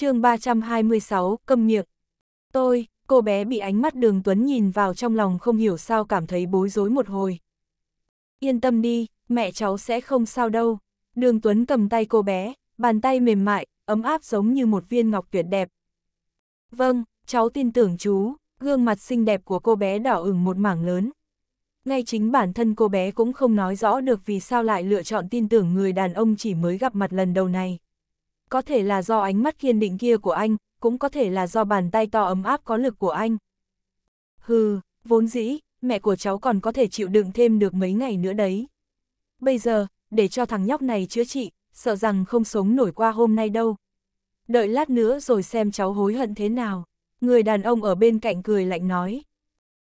chương 326, câm miệng. Tôi, cô bé bị ánh mắt đường Tuấn nhìn vào trong lòng không hiểu sao cảm thấy bối rối một hồi. Yên tâm đi, mẹ cháu sẽ không sao đâu. Đường Tuấn cầm tay cô bé, bàn tay mềm mại, ấm áp giống như một viên ngọc tuyệt đẹp. Vâng, cháu tin tưởng chú, gương mặt xinh đẹp của cô bé đỏ ửng một mảng lớn. Ngay chính bản thân cô bé cũng không nói rõ được vì sao lại lựa chọn tin tưởng người đàn ông chỉ mới gặp mặt lần đầu này có thể là do ánh mắt kiên định kia của anh, cũng có thể là do bàn tay to ấm áp có lực của anh. Hừ, vốn dĩ, mẹ của cháu còn có thể chịu đựng thêm được mấy ngày nữa đấy. Bây giờ, để cho thằng nhóc này chữa trị, sợ rằng không sống nổi qua hôm nay đâu. Đợi lát nữa rồi xem cháu hối hận thế nào. Người đàn ông ở bên cạnh cười lạnh nói.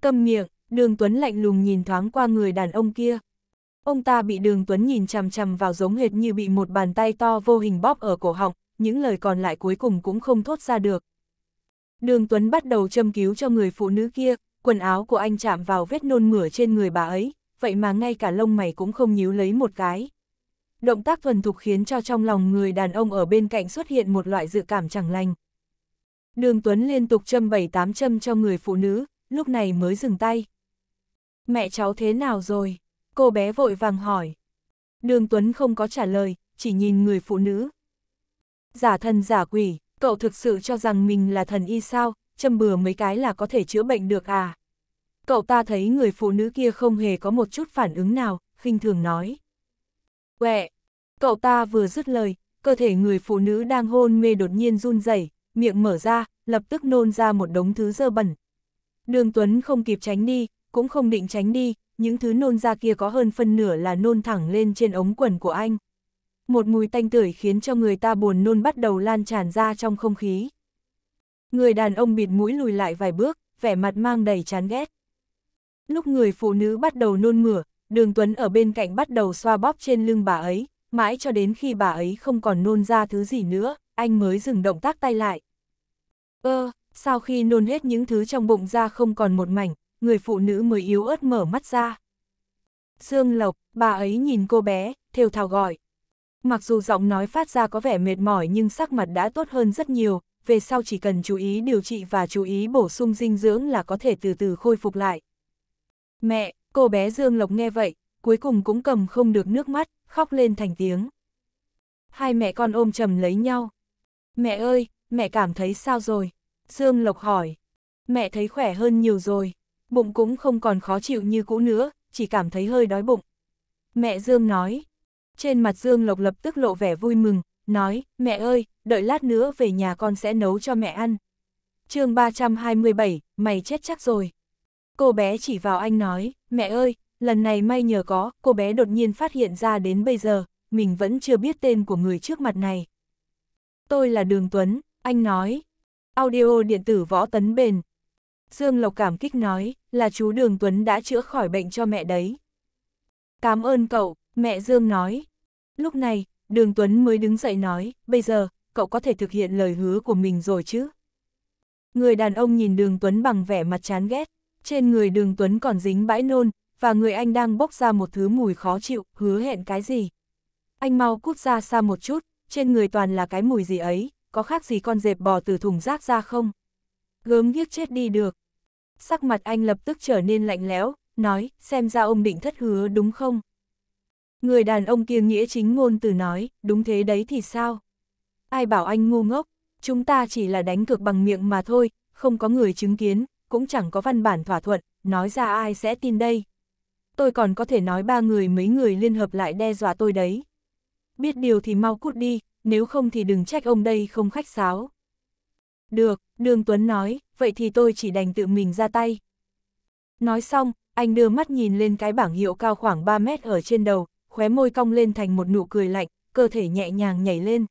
Câm miệng, đường Tuấn lạnh lùng nhìn thoáng qua người đàn ông kia. Ông ta bị đường Tuấn nhìn chằm chằm vào giống hệt như bị một bàn tay to vô hình bóp ở cổ họng, những lời còn lại cuối cùng cũng không thốt ra được. Đường Tuấn bắt đầu châm cứu cho người phụ nữ kia, quần áo của anh chạm vào vết nôn mửa trên người bà ấy, vậy mà ngay cả lông mày cũng không nhíu lấy một cái. Động tác thuần thục khiến cho trong lòng người đàn ông ở bên cạnh xuất hiện một loại dự cảm chẳng lành. Đường Tuấn liên tục châm bảy tám châm cho người phụ nữ, lúc này mới dừng tay. Mẹ cháu thế nào rồi? Cô bé vội vàng hỏi. Đường Tuấn không có trả lời, chỉ nhìn người phụ nữ. Giả thần giả quỷ, cậu thực sự cho rằng mình là thần y sao, châm bừa mấy cái là có thể chữa bệnh được à? Cậu ta thấy người phụ nữ kia không hề có một chút phản ứng nào, khinh thường nói. Quẹ! Cậu ta vừa dứt lời, cơ thể người phụ nữ đang hôn mê đột nhiên run rẩy, miệng mở ra, lập tức nôn ra một đống thứ dơ bẩn. Đường Tuấn không kịp tránh đi, cũng không định tránh đi, những thứ nôn ra kia có hơn phân nửa là nôn thẳng lên trên ống quần của anh. Một mùi tanh tưởi khiến cho người ta buồn nôn bắt đầu lan tràn ra trong không khí. Người đàn ông bịt mũi lùi lại vài bước, vẻ mặt mang đầy chán ghét. Lúc người phụ nữ bắt đầu nôn mửa, đường Tuấn ở bên cạnh bắt đầu xoa bóp trên lưng bà ấy, mãi cho đến khi bà ấy không còn nôn ra thứ gì nữa, anh mới dừng động tác tay lại. Ơ, ờ, sau khi nôn hết những thứ trong bụng ra không còn một mảnh, người phụ nữ mới yếu ớt mở mắt ra. Dương Lộc, bà ấy nhìn cô bé, thều thào gọi. Mặc dù giọng nói phát ra có vẻ mệt mỏi nhưng sắc mặt đã tốt hơn rất nhiều, về sau chỉ cần chú ý điều trị và chú ý bổ sung dinh dưỡng là có thể từ từ khôi phục lại. Mẹ, cô bé Dương Lộc nghe vậy, cuối cùng cũng cầm không được nước mắt, khóc lên thành tiếng. Hai mẹ con ôm chầm lấy nhau. Mẹ ơi, mẹ cảm thấy sao rồi? Dương Lộc hỏi. Mẹ thấy khỏe hơn nhiều rồi bụng cũng không còn khó chịu như cũ nữa, chỉ cảm thấy hơi đói bụng. Mẹ Dương nói, trên mặt Dương Lộc lập tức lộ vẻ vui mừng, nói, mẹ ơi, đợi lát nữa về nhà con sẽ nấu cho mẹ ăn. chương 327, mày chết chắc rồi. Cô bé chỉ vào anh nói, mẹ ơi, lần này may nhờ có, cô bé đột nhiên phát hiện ra đến bây giờ, mình vẫn chưa biết tên của người trước mặt này. Tôi là Đường Tuấn, anh nói. Audio điện tử võ tấn bền, Dương Lộc cảm kích nói, là chú Đường Tuấn đã chữa khỏi bệnh cho mẹ đấy. Cảm ơn cậu, mẹ Dương nói. Lúc này, Đường Tuấn mới đứng dậy nói, bây giờ, cậu có thể thực hiện lời hứa của mình rồi chứ. Người đàn ông nhìn Đường Tuấn bằng vẻ mặt chán ghét, trên người Đường Tuấn còn dính bãi nôn, và người anh đang bốc ra một thứ mùi khó chịu, hứa hẹn cái gì. Anh mau cút ra xa một chút, trên người toàn là cái mùi gì ấy, có khác gì con dẹp bò từ thùng rác ra không? Gớm ghiếc chết đi được sắc mặt anh lập tức trở nên lạnh lẽo, nói, xem ra ông định thất hứa đúng không? Người đàn ông kia nghĩa chính ngôn từ nói, đúng thế đấy thì sao? Ai bảo anh ngu ngốc, chúng ta chỉ là đánh cược bằng miệng mà thôi, không có người chứng kiến, cũng chẳng có văn bản thỏa thuận, nói ra ai sẽ tin đây. Tôi còn có thể nói ba người mấy người liên hợp lại đe dọa tôi đấy. Biết điều thì mau cút đi, nếu không thì đừng trách ông đây không khách sáo. Được, Đường Tuấn nói, vậy thì tôi chỉ đành tự mình ra tay. Nói xong, anh đưa mắt nhìn lên cái bảng hiệu cao khoảng 3 mét ở trên đầu, khóe môi cong lên thành một nụ cười lạnh, cơ thể nhẹ nhàng nhảy lên.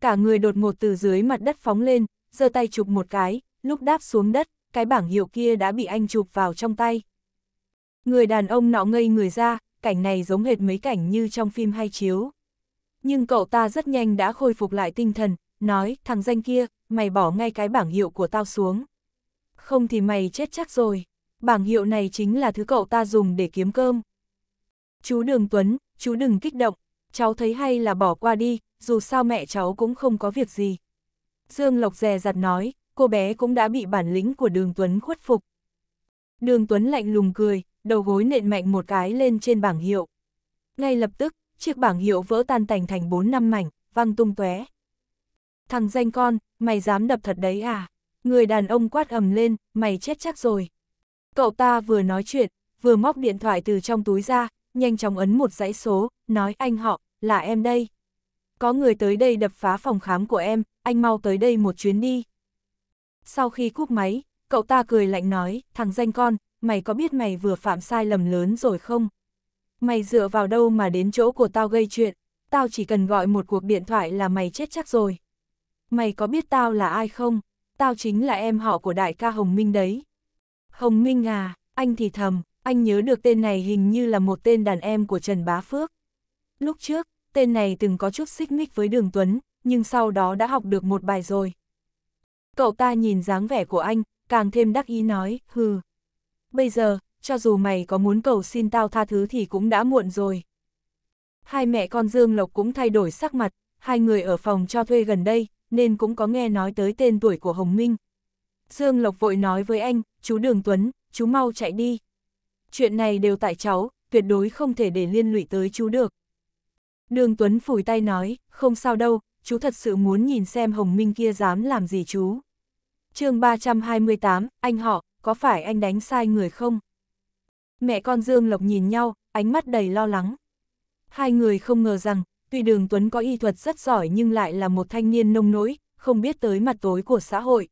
Cả người đột ngột từ dưới mặt đất phóng lên, giơ tay chụp một cái, lúc đáp xuống đất, cái bảng hiệu kia đã bị anh chụp vào trong tay. Người đàn ông nọ ngây người ra, cảnh này giống hệt mấy cảnh như trong phim hay chiếu. Nhưng cậu ta rất nhanh đã khôi phục lại tinh thần, nói, thằng danh kia, mày bỏ ngay cái bảng hiệu của tao xuống. Không thì mày chết chắc rồi, bảng hiệu này chính là thứ cậu ta dùng để kiếm cơm. Chú Đường Tuấn, chú đừng kích động, cháu thấy hay là bỏ qua đi, dù sao mẹ cháu cũng không có việc gì. Dương Lộc dè dặt nói, cô bé cũng đã bị bản lĩnh của Đường Tuấn khuất phục. Đường Tuấn lạnh lùng cười, đầu gối nện mạnh một cái lên trên bảng hiệu. Ngay lập tức, chiếc bảng hiệu vỡ tan tành thành bốn năm mảnh, văng tung tóe. Thằng danh con, mày dám đập thật đấy à? Người đàn ông quát ầm lên, mày chết chắc rồi. Cậu ta vừa nói chuyện, vừa móc điện thoại từ trong túi ra, nhanh chóng ấn một dãy số, nói anh họ, là em đây. Có người tới đây đập phá phòng khám của em, anh mau tới đây một chuyến đi. Sau khi cúp máy, cậu ta cười lạnh nói, thằng danh con, mày có biết mày vừa phạm sai lầm lớn rồi không? Mày dựa vào đâu mà đến chỗ của tao gây chuyện, tao chỉ cần gọi một cuộc điện thoại là mày chết chắc rồi mày có biết tao là ai không? Tao chính là em họ của đại ca Hồng Minh đấy. Hồng Minh à, anh thì thầm, anh nhớ được tên này hình như là một tên đàn em của Trần Bá Phước. Lúc trước, tên này từng có chút xích mích với Đường Tuấn, nhưng sau đó đã học được một bài rồi. Cậu ta nhìn dáng vẻ của anh, càng thêm đắc ý nói, hừ. Bây giờ, cho dù mày có muốn cầu xin tao tha thứ thì cũng đã muộn rồi. Hai mẹ con Dương Lộc cũng thay đổi sắc mặt, hai người ở phòng cho thuê gần đây, nên cũng có nghe nói tới tên tuổi của Hồng Minh. Dương Lộc vội nói với anh, chú Đường Tuấn, chú mau chạy đi. Chuyện này đều tại cháu, tuyệt đối không thể để liên lụy tới chú được. Đường Tuấn phủi tay nói, không sao đâu, chú thật sự muốn nhìn xem Hồng Minh kia dám làm gì chú. chương 328, anh họ, có phải anh đánh sai người không? Mẹ con Dương Lộc nhìn nhau, ánh mắt đầy lo lắng. Hai người không ngờ rằng, Tuy Đường Tuấn có y thuật rất giỏi nhưng lại là một thanh niên nông nỗi, không biết tới mặt tối của xã hội.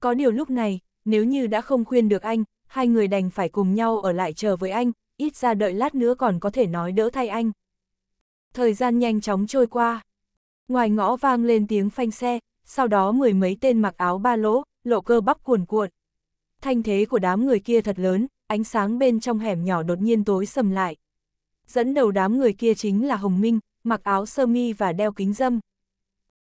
Có điều lúc này, nếu như đã không khuyên được anh, hai người đành phải cùng nhau ở lại chờ với anh, ít ra đợi lát nữa còn có thể nói đỡ thay anh. Thời gian nhanh chóng trôi qua. Ngoài ngõ vang lên tiếng phanh xe, sau đó mười mấy tên mặc áo ba lỗ, lộ cơ bắp cuồn cuộn. Thanh thế của đám người kia thật lớn, ánh sáng bên trong hẻm nhỏ đột nhiên tối sầm lại. Dẫn đầu đám người kia chính là Hồng Minh, mặc áo sơ mi và đeo kính dâm.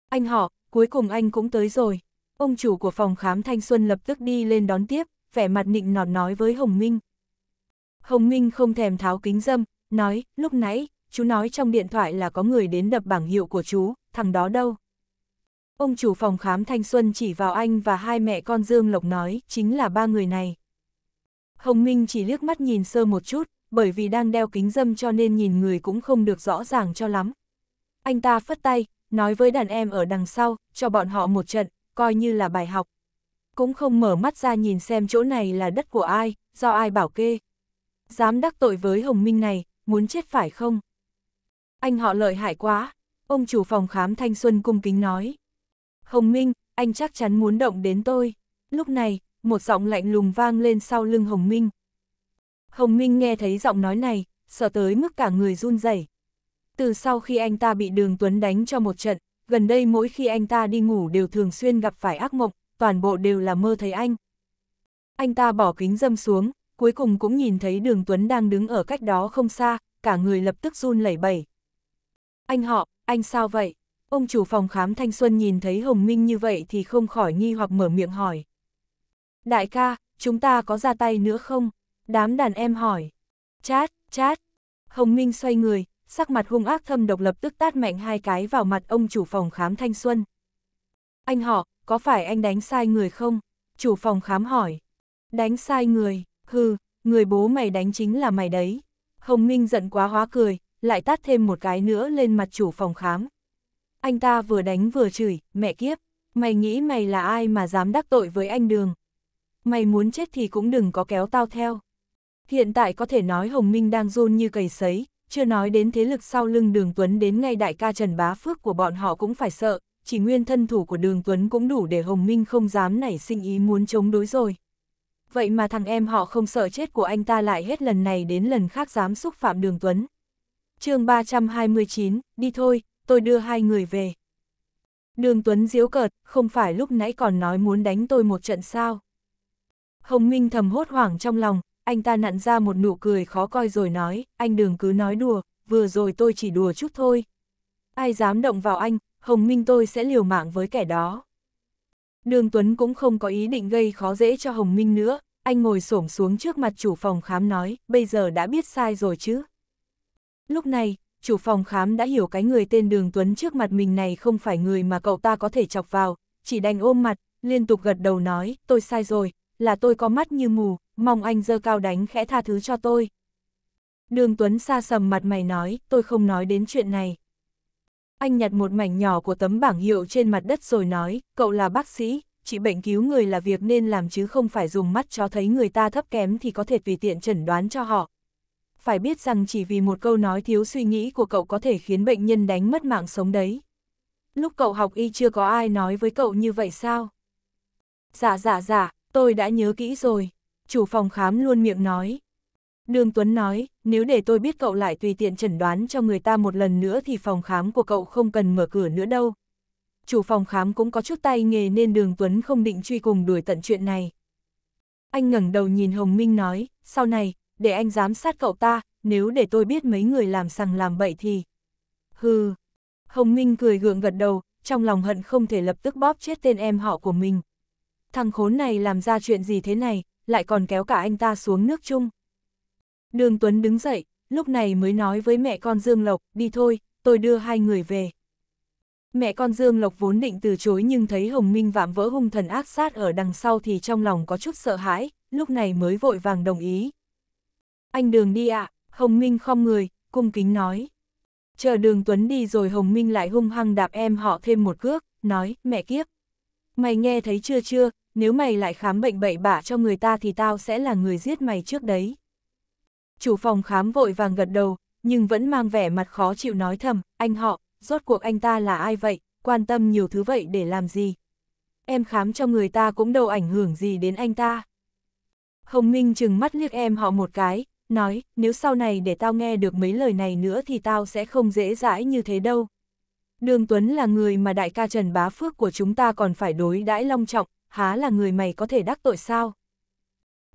Anh họ, cuối cùng anh cũng tới rồi. Ông chủ của phòng khám Thanh Xuân lập tức đi lên đón tiếp, vẻ mặt nịnh nọt nói với Hồng Minh. Hồng Minh không thèm tháo kính dâm, nói, lúc nãy, chú nói trong điện thoại là có người đến đập bảng hiệu của chú, thằng đó đâu. Ông chủ phòng khám Thanh Xuân chỉ vào anh và hai mẹ con Dương Lộc nói, chính là ba người này. Hồng Minh chỉ liếc mắt nhìn sơ một chút, bởi vì đang đeo kính dâm cho nên nhìn người cũng không được rõ ràng cho lắm. Anh ta phất tay, nói với đàn em ở đằng sau, cho bọn họ một trận, coi như là bài học. Cũng không mở mắt ra nhìn xem chỗ này là đất của ai, do ai bảo kê. Dám đắc tội với Hồng Minh này, muốn chết phải không? Anh họ lợi hại quá, ông chủ phòng khám Thanh Xuân cung kính nói. Hồng Minh, anh chắc chắn muốn động đến tôi. Lúc này, một giọng lạnh lùng vang lên sau lưng Hồng Minh, Hồng Minh nghe thấy giọng nói này, sợ tới mức cả người run rẩy. Từ sau khi anh ta bị Đường Tuấn đánh cho một trận, gần đây mỗi khi anh ta đi ngủ đều thường xuyên gặp phải ác mộng, toàn bộ đều là mơ thấy anh. Anh ta bỏ kính dâm xuống, cuối cùng cũng nhìn thấy Đường Tuấn đang đứng ở cách đó không xa, cả người lập tức run lẩy bẩy. Anh họ, anh sao vậy? Ông chủ phòng khám Thanh Xuân nhìn thấy Hồng Minh như vậy thì không khỏi nghi hoặc mở miệng hỏi. Đại ca, chúng ta có ra tay nữa không? Đám đàn em hỏi. Chát, chát. Hồng Minh xoay người, sắc mặt hung ác thâm độc lập tức tát mạnh hai cái vào mặt ông chủ phòng khám Thanh Xuân. Anh họ, có phải anh đánh sai người không? Chủ phòng khám hỏi. Đánh sai người, hừ, người bố mày đánh chính là mày đấy. Hồng Minh giận quá hóa cười, lại tát thêm một cái nữa lên mặt chủ phòng khám. Anh ta vừa đánh vừa chửi, mẹ kiếp, mày nghĩ mày là ai mà dám đắc tội với anh Đường. Mày muốn chết thì cũng đừng có kéo tao theo. Hiện tại có thể nói Hồng Minh đang run như cầy sấy, chưa nói đến thế lực sau lưng Đường Tuấn đến ngay đại ca Trần Bá Phước của bọn họ cũng phải sợ, chỉ nguyên thân thủ của Đường Tuấn cũng đủ để Hồng Minh không dám nảy sinh ý muốn chống đối rồi. Vậy mà thằng em họ không sợ chết của anh ta lại hết lần này đến lần khác dám xúc phạm Đường Tuấn. chương 329, đi thôi, tôi đưa hai người về. Đường Tuấn diếu cợt, không phải lúc nãy còn nói muốn đánh tôi một trận sao. Hồng Minh thầm hốt hoảng trong lòng, anh ta nặn ra một nụ cười khó coi rồi nói, anh đừng cứ nói đùa, vừa rồi tôi chỉ đùa chút thôi. Ai dám động vào anh, Hồng Minh tôi sẽ liều mạng với kẻ đó. Đường Tuấn cũng không có ý định gây khó dễ cho Hồng Minh nữa, anh ngồi xổm xuống trước mặt chủ phòng khám nói, bây giờ đã biết sai rồi chứ. Lúc này, chủ phòng khám đã hiểu cái người tên Đường Tuấn trước mặt mình này không phải người mà cậu ta có thể chọc vào, chỉ đành ôm mặt, liên tục gật đầu nói, tôi sai rồi, là tôi có mắt như mù, mong anh dơ cao đánh khẽ tha thứ cho tôi. Đường Tuấn xa sầm mặt mày nói, tôi không nói đến chuyện này. Anh nhặt một mảnh nhỏ của tấm bảng hiệu trên mặt đất rồi nói, cậu là bác sĩ, trị bệnh cứu người là việc nên làm chứ không phải dùng mắt cho thấy người ta thấp kém thì có thể tùy tiện chẩn đoán cho họ. Phải biết rằng chỉ vì một câu nói thiếu suy nghĩ của cậu có thể khiến bệnh nhân đánh mất mạng sống đấy. Lúc cậu học y chưa có ai nói với cậu như vậy sao? Dạ dạ dạ, tôi đã nhớ kỹ rồi chủ phòng khám luôn miệng nói. Đường Tuấn nói, nếu để tôi biết cậu lại tùy tiện chẩn đoán cho người ta một lần nữa thì phòng khám của cậu không cần mở cửa nữa đâu. Chủ phòng khám cũng có chút tay nghề nên đường Tuấn không định truy cùng đuổi tận chuyện này. Anh ngẩng đầu nhìn Hồng Minh nói, sau này, để anh giám sát cậu ta, nếu để tôi biết mấy người làm sằng làm bậy thì... Hừ, Hồng Minh cười gượng gật đầu, trong lòng hận không thể lập tức bóp chết tên em họ của mình. Thằng khốn này làm ra chuyện gì thế này, lại còn kéo cả anh ta xuống nước chung. Đường Tuấn đứng dậy, lúc này mới nói với mẹ con Dương Lộc, đi thôi, tôi đưa hai người về. Mẹ con Dương Lộc vốn định từ chối nhưng thấy Hồng Minh vạm vỡ hung thần ác sát ở đằng sau thì trong lòng có chút sợ hãi, lúc này mới vội vàng đồng ý. Anh Đường đi ạ, à, Hồng Minh khom người, cung kính nói. Chờ đường Tuấn đi rồi Hồng Minh lại hung hăng đạp em họ thêm một cước, nói, mẹ kiếp. Mày nghe thấy chưa chưa, nếu mày lại khám bệnh bậy bạ cho người ta thì tao sẽ là người giết mày trước đấy. Chủ phòng khám vội vàng gật đầu, nhưng vẫn mang vẻ mặt khó chịu nói thầm, anh họ, rốt cuộc anh ta là ai vậy, quan tâm nhiều thứ vậy để làm gì. Em khám cho người ta cũng đâu ảnh hưởng gì đến anh ta. Hồng Minh chừng mắt liếc em họ một cái, nói, nếu sau này để tao nghe được mấy lời này nữa thì tao sẽ không dễ dãi như thế đâu. Đường Tuấn là người mà đại ca Trần Bá Phước của chúng ta còn phải đối đãi long trọng, há là người mày có thể đắc tội sao?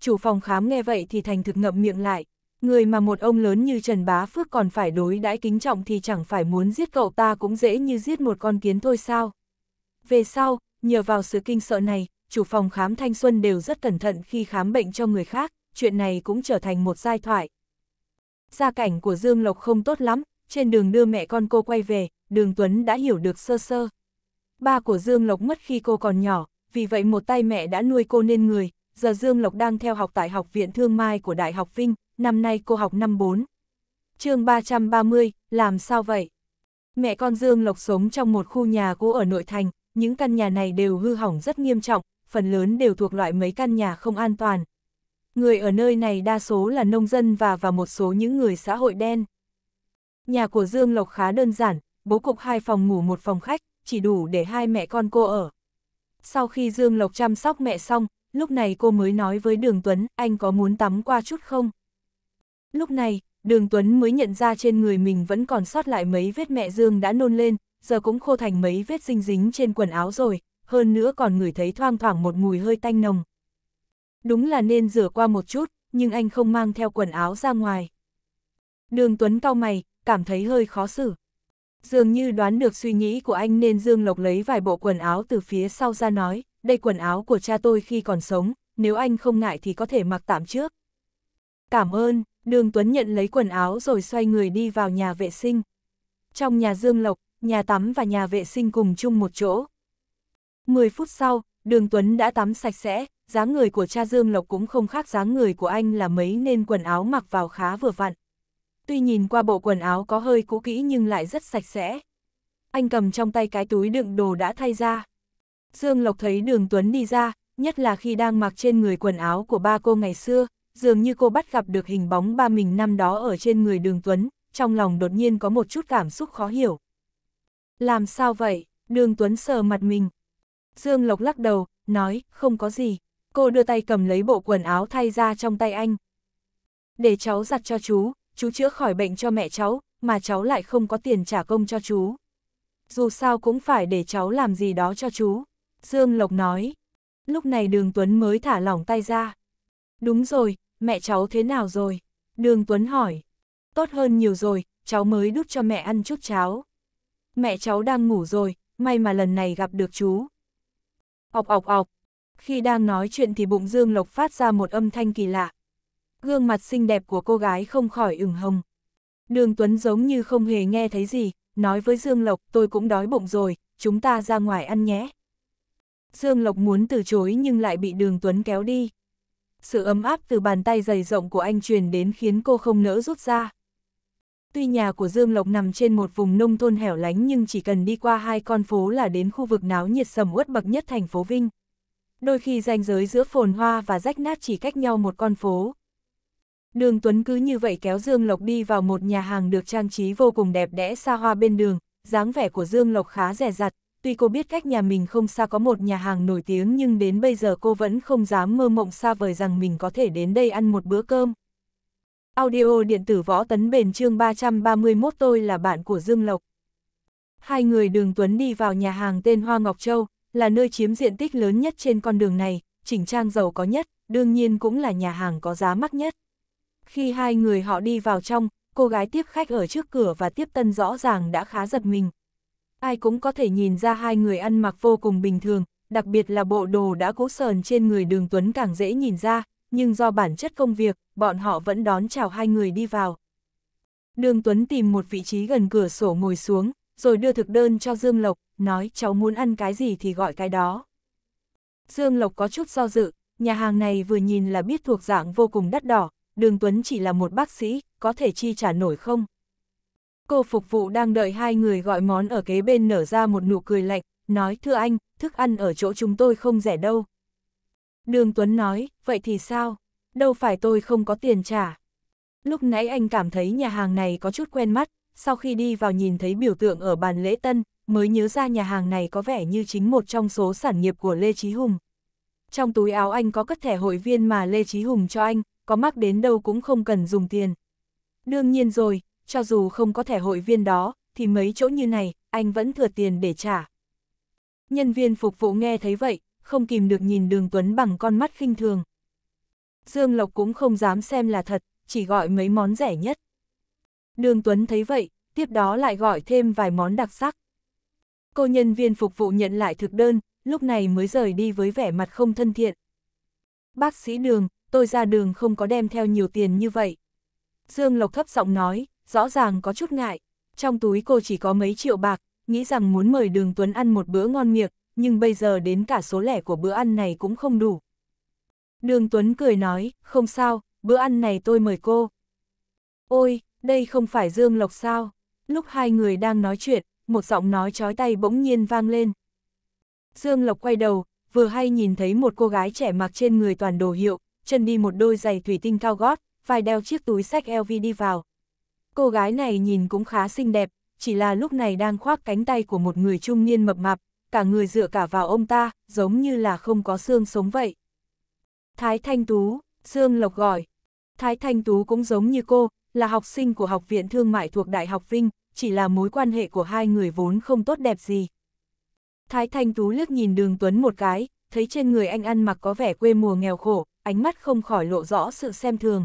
Chủ phòng khám nghe vậy thì thành thực ngậm miệng lại, người mà một ông lớn như Trần Bá Phước còn phải đối đãi kính trọng thì chẳng phải muốn giết cậu ta cũng dễ như giết một con kiến thôi sao? Về sau, nhờ vào sự kinh sợ này, chủ phòng khám Thanh Xuân đều rất cẩn thận khi khám bệnh cho người khác, chuyện này cũng trở thành một giai thoại. Gia cảnh của Dương Lộc không tốt lắm, trên đường đưa mẹ con cô quay về, Đường Tuấn đã hiểu được sơ sơ. Ba của Dương Lộc mất khi cô còn nhỏ, vì vậy một tay mẹ đã nuôi cô nên người, giờ Dương Lộc đang theo học tại Học viện Thương mại của Đại học Vinh, năm nay cô học năm 4. chương 330, làm sao vậy? Mẹ con Dương Lộc sống trong một khu nhà cũ ở nội thành, những căn nhà này đều hư hỏng rất nghiêm trọng, phần lớn đều thuộc loại mấy căn nhà không an toàn. Người ở nơi này đa số là nông dân và và một số những người xã hội đen. Nhà của Dương Lộc khá đơn giản, bố cục hai phòng ngủ một phòng khách, chỉ đủ để hai mẹ con cô ở. Sau khi Dương Lộc chăm sóc mẹ xong, lúc này cô mới nói với Đường Tuấn, anh có muốn tắm qua chút không? Lúc này, Đường Tuấn mới nhận ra trên người mình vẫn còn sót lại mấy vết mẹ Dương đã nôn lên, giờ cũng khô thành mấy vết dinh dính trên quần áo rồi, hơn nữa còn ngửi thấy thoang thoảng một mùi hơi tanh nồng. Đúng là nên rửa qua một chút, nhưng anh không mang theo quần áo ra ngoài. Đường Tuấn cau mày, cảm thấy hơi khó xử, Dường như đoán được suy nghĩ của anh nên Dương Lộc lấy vài bộ quần áo từ phía sau ra nói, đây quần áo của cha tôi khi còn sống, nếu anh không ngại thì có thể mặc tạm trước. Cảm ơn, Đường Tuấn nhận lấy quần áo rồi xoay người đi vào nhà vệ sinh. Trong nhà Dương Lộc, nhà tắm và nhà vệ sinh cùng chung một chỗ. 10 phút sau, Đường Tuấn đã tắm sạch sẽ, dáng người của cha Dương Lộc cũng không khác dáng người của anh là mấy nên quần áo mặc vào khá vừa vặn tuy nhìn qua bộ quần áo có hơi cũ kỹ nhưng lại rất sạch sẽ. Anh cầm trong tay cái túi đựng đồ đã thay ra. Dương Lộc thấy đường Tuấn đi ra, nhất là khi đang mặc trên người quần áo của ba cô ngày xưa, dường như cô bắt gặp được hình bóng ba mình năm đó ở trên người đường Tuấn, trong lòng đột nhiên có một chút cảm xúc khó hiểu. Làm sao vậy? Đường Tuấn sờ mặt mình. Dương Lộc lắc đầu, nói, không có gì. Cô đưa tay cầm lấy bộ quần áo thay ra trong tay anh. Để cháu giặt cho chú, chú chữa khỏi bệnh cho mẹ cháu, mà cháu lại không có tiền trả công cho chú. Dù sao cũng phải để cháu làm gì đó cho chú. Dương Lộc nói. Lúc này Đường Tuấn mới thả lỏng tay ra. Đúng rồi, mẹ cháu thế nào rồi? Đường Tuấn hỏi. Tốt hơn nhiều rồi, cháu mới đút cho mẹ ăn chút cháo. Mẹ cháu đang ngủ rồi, may mà lần này gặp được chú. Ọc ọc ọc. Khi đang nói chuyện thì bụng Dương Lộc phát ra một âm thanh kỳ lạ, gương mặt xinh đẹp của cô gái không khỏi ửng hồng. Đường Tuấn giống như không hề nghe thấy gì, nói với Dương Lộc tôi cũng đói bụng rồi, chúng ta ra ngoài ăn nhé. Dương Lộc muốn từ chối nhưng lại bị Đường Tuấn kéo đi. Sự ấm áp từ bàn tay dày rộng của anh truyền đến khiến cô không nỡ rút ra. Tuy nhà của Dương Lộc nằm trên một vùng nông thôn hẻo lánh nhưng chỉ cần đi qua hai con phố là đến khu vực náo nhiệt sầm uất bậc nhất thành phố Vinh. Đôi khi ranh giới giữa phồn hoa và rách nát chỉ cách nhau một con phố, Đường Tuấn cứ như vậy kéo Dương Lộc đi vào một nhà hàng được trang trí vô cùng đẹp đẽ xa hoa bên đường, dáng vẻ của Dương Lộc khá rẻ rặt, tuy cô biết cách nhà mình không xa có một nhà hàng nổi tiếng nhưng đến bây giờ cô vẫn không dám mơ mộng xa vời rằng mình có thể đến đây ăn một bữa cơm. Audio điện tử võ tấn bền chương 331 tôi là bạn của Dương Lộc. Hai người đường Tuấn đi vào nhà hàng tên Hoa Ngọc Châu, là nơi chiếm diện tích lớn nhất trên con đường này, chỉnh trang giàu có nhất, đương nhiên cũng là nhà hàng có giá mắc nhất. Khi hai người họ đi vào trong, cô gái tiếp khách ở trước cửa và tiếp tân rõ ràng đã khá giật mình. Ai cũng có thể nhìn ra hai người ăn mặc vô cùng bình thường, đặc biệt là bộ đồ đã cố sờn trên người đường Tuấn càng dễ nhìn ra, nhưng do bản chất công việc, bọn họ vẫn đón chào hai người đi vào. Đường Tuấn tìm một vị trí gần cửa sổ ngồi xuống, rồi đưa thực đơn cho Dương Lộc, nói cháu muốn ăn cái gì thì gọi cái đó. Dương Lộc có chút do dự, nhà hàng này vừa nhìn là biết thuộc dạng vô cùng đắt đỏ, đường Tuấn chỉ là một bác sĩ, có thể chi trả nổi không? Cô phục vụ đang đợi hai người gọi món ở kế bên nở ra một nụ cười lạnh, nói thưa anh, thức ăn ở chỗ chúng tôi không rẻ đâu. Đường Tuấn nói, vậy thì sao? Đâu phải tôi không có tiền trả. Lúc nãy anh cảm thấy nhà hàng này có chút quen mắt, sau khi đi vào nhìn thấy biểu tượng ở bàn lễ tân, mới nhớ ra nhà hàng này có vẻ như chính một trong số sản nghiệp của Lê Chí Hùng. Trong túi áo anh có cất thẻ hội viên mà Lê Chí Hùng cho anh, có mắc đến đâu cũng không cần dùng tiền. Đương nhiên rồi, cho dù không có thẻ hội viên đó, thì mấy chỗ như này, anh vẫn thừa tiền để trả. Nhân viên phục vụ nghe thấy vậy, không kìm được nhìn Đường Tuấn bằng con mắt khinh thường. Dương Lộc cũng không dám xem là thật, chỉ gọi mấy món rẻ nhất. Đường Tuấn thấy vậy, tiếp đó lại gọi thêm vài món đặc sắc. Cô nhân viên phục vụ nhận lại thực đơn, lúc này mới rời đi với vẻ mặt không thân thiện. Bác sĩ Đường, tôi ra đường không có đem theo nhiều tiền như vậy. Dương Lộc thấp giọng nói, rõ ràng có chút ngại, trong túi cô chỉ có mấy triệu bạc, nghĩ rằng muốn mời Đường Tuấn ăn một bữa ngon miệng, nhưng bây giờ đến cả số lẻ của bữa ăn này cũng không đủ. Đường Tuấn cười nói, không sao, bữa ăn này tôi mời cô. Ôi, đây không phải Dương Lộc sao? Lúc hai người đang nói chuyện, một giọng nói chói tay bỗng nhiên vang lên. Dương Lộc quay đầu, vừa hay nhìn thấy một cô gái trẻ mặc trên người toàn đồ hiệu, chân đi một đôi giày thủy tinh cao gót, vai đeo chiếc túi sách LV đi vào. Cô gái này nhìn cũng khá xinh đẹp, chỉ là lúc này đang khoác cánh tay của một người trung niên mập mạp, cả người dựa cả vào ông ta, giống như là không có xương sống vậy. Thái Thanh Tú, Dương Lộc gọi. Thái Thanh Tú cũng giống như cô, là học sinh của Học viện Thương mại thuộc Đại học Vinh, chỉ là mối quan hệ của hai người vốn không tốt đẹp gì. Thái Thanh Tú liếc nhìn Đường Tuấn một cái, thấy trên người anh ăn mặc có vẻ quê mùa nghèo khổ, ánh mắt không khỏi lộ rõ sự xem thường.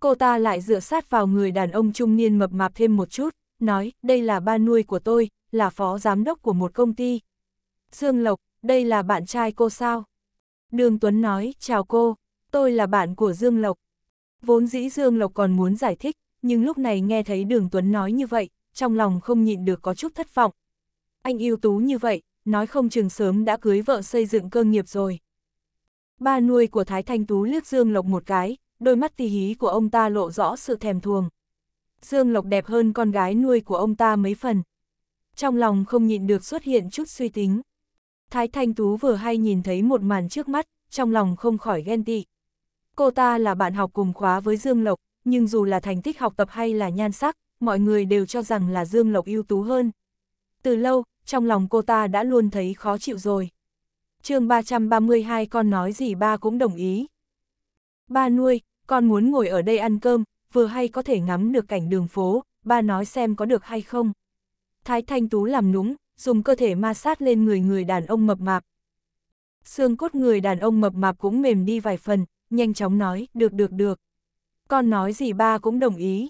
Cô ta lại dựa sát vào người đàn ông trung niên mập mạp thêm một chút, nói, đây là ba nuôi của tôi, là phó giám đốc của một công ty. Dương Lộc, đây là bạn trai cô sao? Đường Tuấn nói, chào cô, tôi là bạn của Dương Lộc. Vốn dĩ Dương Lộc còn muốn giải thích, nhưng lúc này nghe thấy Đường Tuấn nói như vậy, trong lòng không nhịn được có chút thất vọng. Anh yêu tú như vậy, nói không chừng sớm đã cưới vợ xây dựng cơ nghiệp rồi. Ba nuôi của Thái Thanh Tú liếc Dương Lộc một cái, đôi mắt tì hí của ông ta lộ rõ sự thèm thuồng. Dương Lộc đẹp hơn con gái nuôi của ông ta mấy phần. Trong lòng không nhịn được xuất hiện chút suy tính. Thái Thanh Tú vừa hay nhìn thấy một màn trước mắt, trong lòng không khỏi ghen tị. Cô ta là bạn học cùng khóa với Dương Lộc, nhưng dù là thành tích học tập hay là nhan sắc, mọi người đều cho rằng là Dương Lộc ưu tú hơn. Từ lâu, trong lòng cô ta đã luôn thấy khó chịu rồi chương 332 con nói gì ba cũng đồng ý. Ba nuôi, con muốn ngồi ở đây ăn cơm, vừa hay có thể ngắm được cảnh đường phố, ba nói xem có được hay không. Thái Thanh Tú làm nũng, dùng cơ thể ma sát lên người người đàn ông mập mạp. Xương cốt người đàn ông mập mạp cũng mềm đi vài phần, nhanh chóng nói, được được được. Con nói gì ba cũng đồng ý.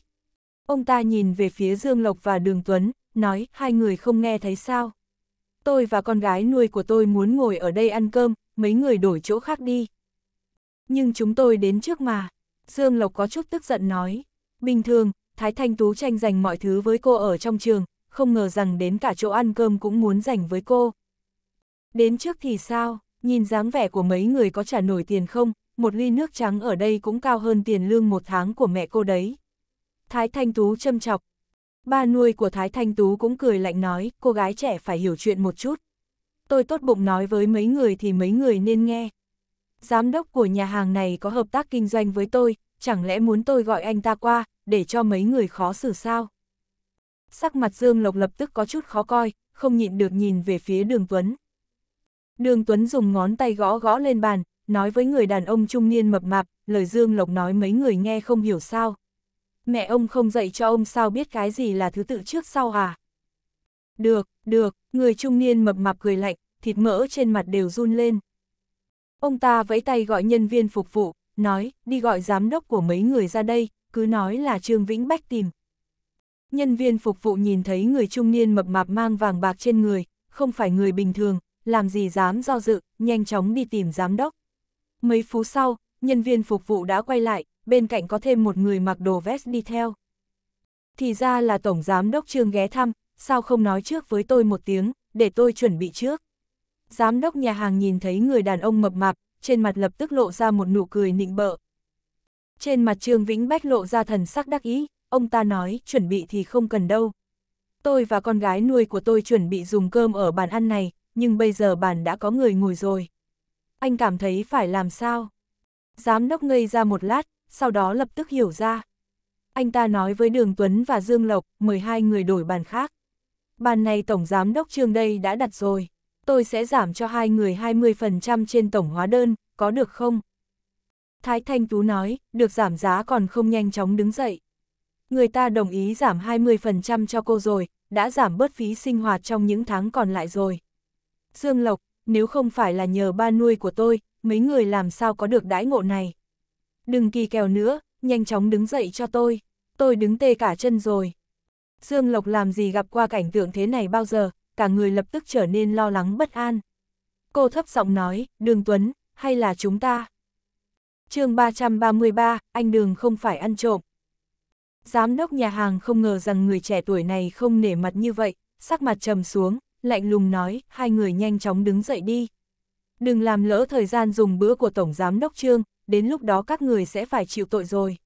Ông ta nhìn về phía Dương Lộc và Đường Tuấn, nói, hai người không nghe thấy sao tôi và con gái nuôi của tôi muốn ngồi ở đây ăn cơm, mấy người đổi chỗ khác đi. Nhưng chúng tôi đến trước mà, Dương Lộc có chút tức giận nói. Bình thường, Thái Thanh Tú tranh giành mọi thứ với cô ở trong trường, không ngờ rằng đến cả chỗ ăn cơm cũng muốn giành với cô. Đến trước thì sao, nhìn dáng vẻ của mấy người có trả nổi tiền không, một ly nước trắng ở đây cũng cao hơn tiền lương một tháng của mẹ cô đấy. Thái Thanh Tú châm chọc, Ba nuôi của Thái Thanh Tú cũng cười lạnh nói, cô gái trẻ phải hiểu chuyện một chút. Tôi tốt bụng nói với mấy người thì mấy người nên nghe. Giám đốc của nhà hàng này có hợp tác kinh doanh với tôi, chẳng lẽ muốn tôi gọi anh ta qua, để cho mấy người khó xử sao? Sắc mặt Dương Lộc lập tức có chút khó coi, không nhịn được nhìn về phía Đường Tuấn. Đường Tuấn dùng ngón tay gõ gõ lên bàn, nói với người đàn ông trung niên mập mạp, lời Dương Lộc nói mấy người nghe không hiểu sao mẹ ông không dạy cho ông sao biết cái gì là thứ tự trước sau à? Được, được, người trung niên mập mạp cười lạnh, thịt mỡ trên mặt đều run lên. Ông ta vẫy tay gọi nhân viên phục vụ, nói, đi gọi giám đốc của mấy người ra đây, cứ nói là Trương Vĩnh Bách tìm. Nhân viên phục vụ nhìn thấy người trung niên mập mạp mang vàng bạc trên người, không phải người bình thường, làm gì dám do dự, nhanh chóng đi tìm giám đốc. Mấy phút sau, nhân viên phục vụ đã quay lại, bên cạnh có thêm một người mặc đồ vest đi theo. Thì ra là Tổng Giám Đốc Trương ghé thăm, sao không nói trước với tôi một tiếng, để tôi chuẩn bị trước. Giám đốc nhà hàng nhìn thấy người đàn ông mập mạp, trên mặt lập tức lộ ra một nụ cười nịnh bợ. Trên mặt Trương Vĩnh Bách lộ ra thần sắc đắc ý, ông ta nói chuẩn bị thì không cần đâu. Tôi và con gái nuôi của tôi chuẩn bị dùng cơm ở bàn ăn này, nhưng bây giờ bàn đã có người ngồi rồi. Anh cảm thấy phải làm sao? Giám đốc ngây ra một lát, sau đó lập tức hiểu ra. Anh ta nói với Đường Tuấn và Dương Lộc, mời hai người đổi bàn khác. Bàn này Tổng Giám Đốc Trương đây đã đặt rồi. Tôi sẽ giảm cho hai người 20% trên tổng hóa đơn, có được không? Thái Thanh Tú nói, được giảm giá còn không nhanh chóng đứng dậy. Người ta đồng ý giảm 20% cho cô rồi, đã giảm bớt phí sinh hoạt trong những tháng còn lại rồi. Dương Lộc, nếu không phải là nhờ ba nuôi của tôi, mấy người làm sao có được đãi ngộ này? đừng kỳ kèo nữa, nhanh chóng đứng dậy cho tôi, tôi đứng tê cả chân rồi. Dương Lộc làm gì gặp qua cảnh tượng thế này bao giờ, cả người lập tức trở nên lo lắng bất an. Cô thấp giọng nói, Đường Tuấn, hay là chúng ta? chương 333, anh Đường không phải ăn trộm. Giám đốc nhà hàng không ngờ rằng người trẻ tuổi này không nể mặt như vậy, sắc mặt trầm xuống, lạnh lùng nói, hai người nhanh chóng đứng dậy đi. Đừng làm lỡ thời gian dùng bữa của Tổng Giám đốc Trương, đến lúc đó các người sẽ phải chịu tội rồi.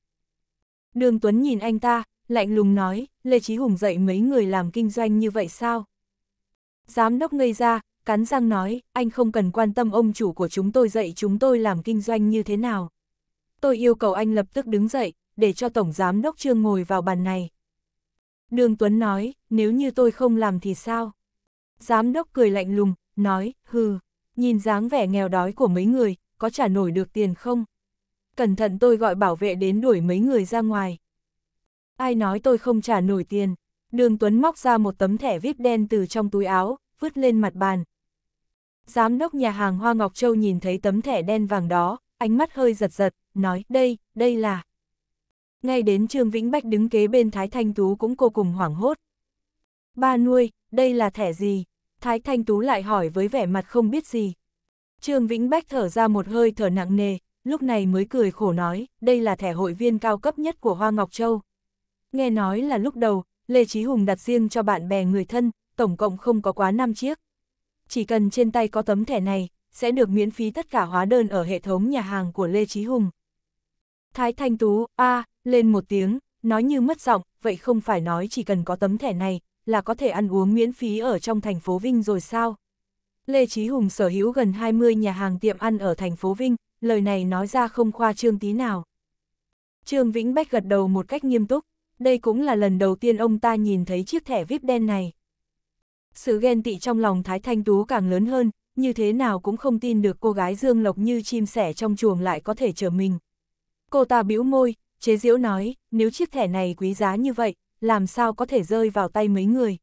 Đường Tuấn nhìn anh ta, lạnh lùng nói, Lê Chí Hùng dạy mấy người làm kinh doanh như vậy sao? Giám đốc ngây ra, cắn răng nói, anh không cần quan tâm ông chủ của chúng tôi dạy chúng tôi làm kinh doanh như thế nào. Tôi yêu cầu anh lập tức đứng dậy, để cho Tổng Giám đốc Trương ngồi vào bàn này. Đường Tuấn nói, nếu như tôi không làm thì sao? Giám đốc cười lạnh lùng, nói, hừ, nhìn dáng vẻ nghèo đói của mấy người, có trả nổi được tiền không? Cẩn thận tôi gọi bảo vệ đến đuổi mấy người ra ngoài. Ai nói tôi không trả nổi tiền? Đường Tuấn móc ra một tấm thẻ VIP đen từ trong túi áo, vứt lên mặt bàn. Giám đốc nhà hàng Hoa Ngọc Châu nhìn thấy tấm thẻ đen vàng đó, ánh mắt hơi giật giật, nói, đây, đây là... Ngay đến Trương Vĩnh Bách đứng kế bên Thái Thanh Tú cũng cô cùng hoảng hốt. Ba nuôi, đây là thẻ gì? Thái Thanh Tú lại hỏi với vẻ mặt không biết gì. Trương Vĩnh Bách thở ra một hơi thở nặng nề, lúc này mới cười khổ nói, đây là thẻ hội viên cao cấp nhất của Hoa Ngọc Châu. Nghe nói là lúc đầu, Lê Chí Hùng đặt riêng cho bạn bè người thân, tổng cộng không có quá 5 chiếc. Chỉ cần trên tay có tấm thẻ này, sẽ được miễn phí tất cả hóa đơn ở hệ thống nhà hàng của Lê Chí Hùng. Thái Thanh Tú, a lên một tiếng, nói như mất giọng, vậy không phải nói chỉ cần có tấm thẻ này, là có thể ăn uống miễn phí ở trong thành phố Vinh rồi sao? Lê Chí Hùng sở hữu gần 20 nhà hàng tiệm ăn ở thành phố Vinh, lời này nói ra không khoa trương tí nào. Trương Vĩnh Bách gật đầu một cách nghiêm túc, đây cũng là lần đầu tiên ông ta nhìn thấy chiếc thẻ VIP đen này. Sự ghen tị trong lòng Thái Thanh Tú càng lớn hơn, như thế nào cũng không tin được cô gái Dương Lộc như chim sẻ trong chuồng lại có thể chờ mình. Cô ta bĩu môi, chế diễu nói, nếu chiếc thẻ này quý giá như vậy, làm sao có thể rơi vào tay mấy người.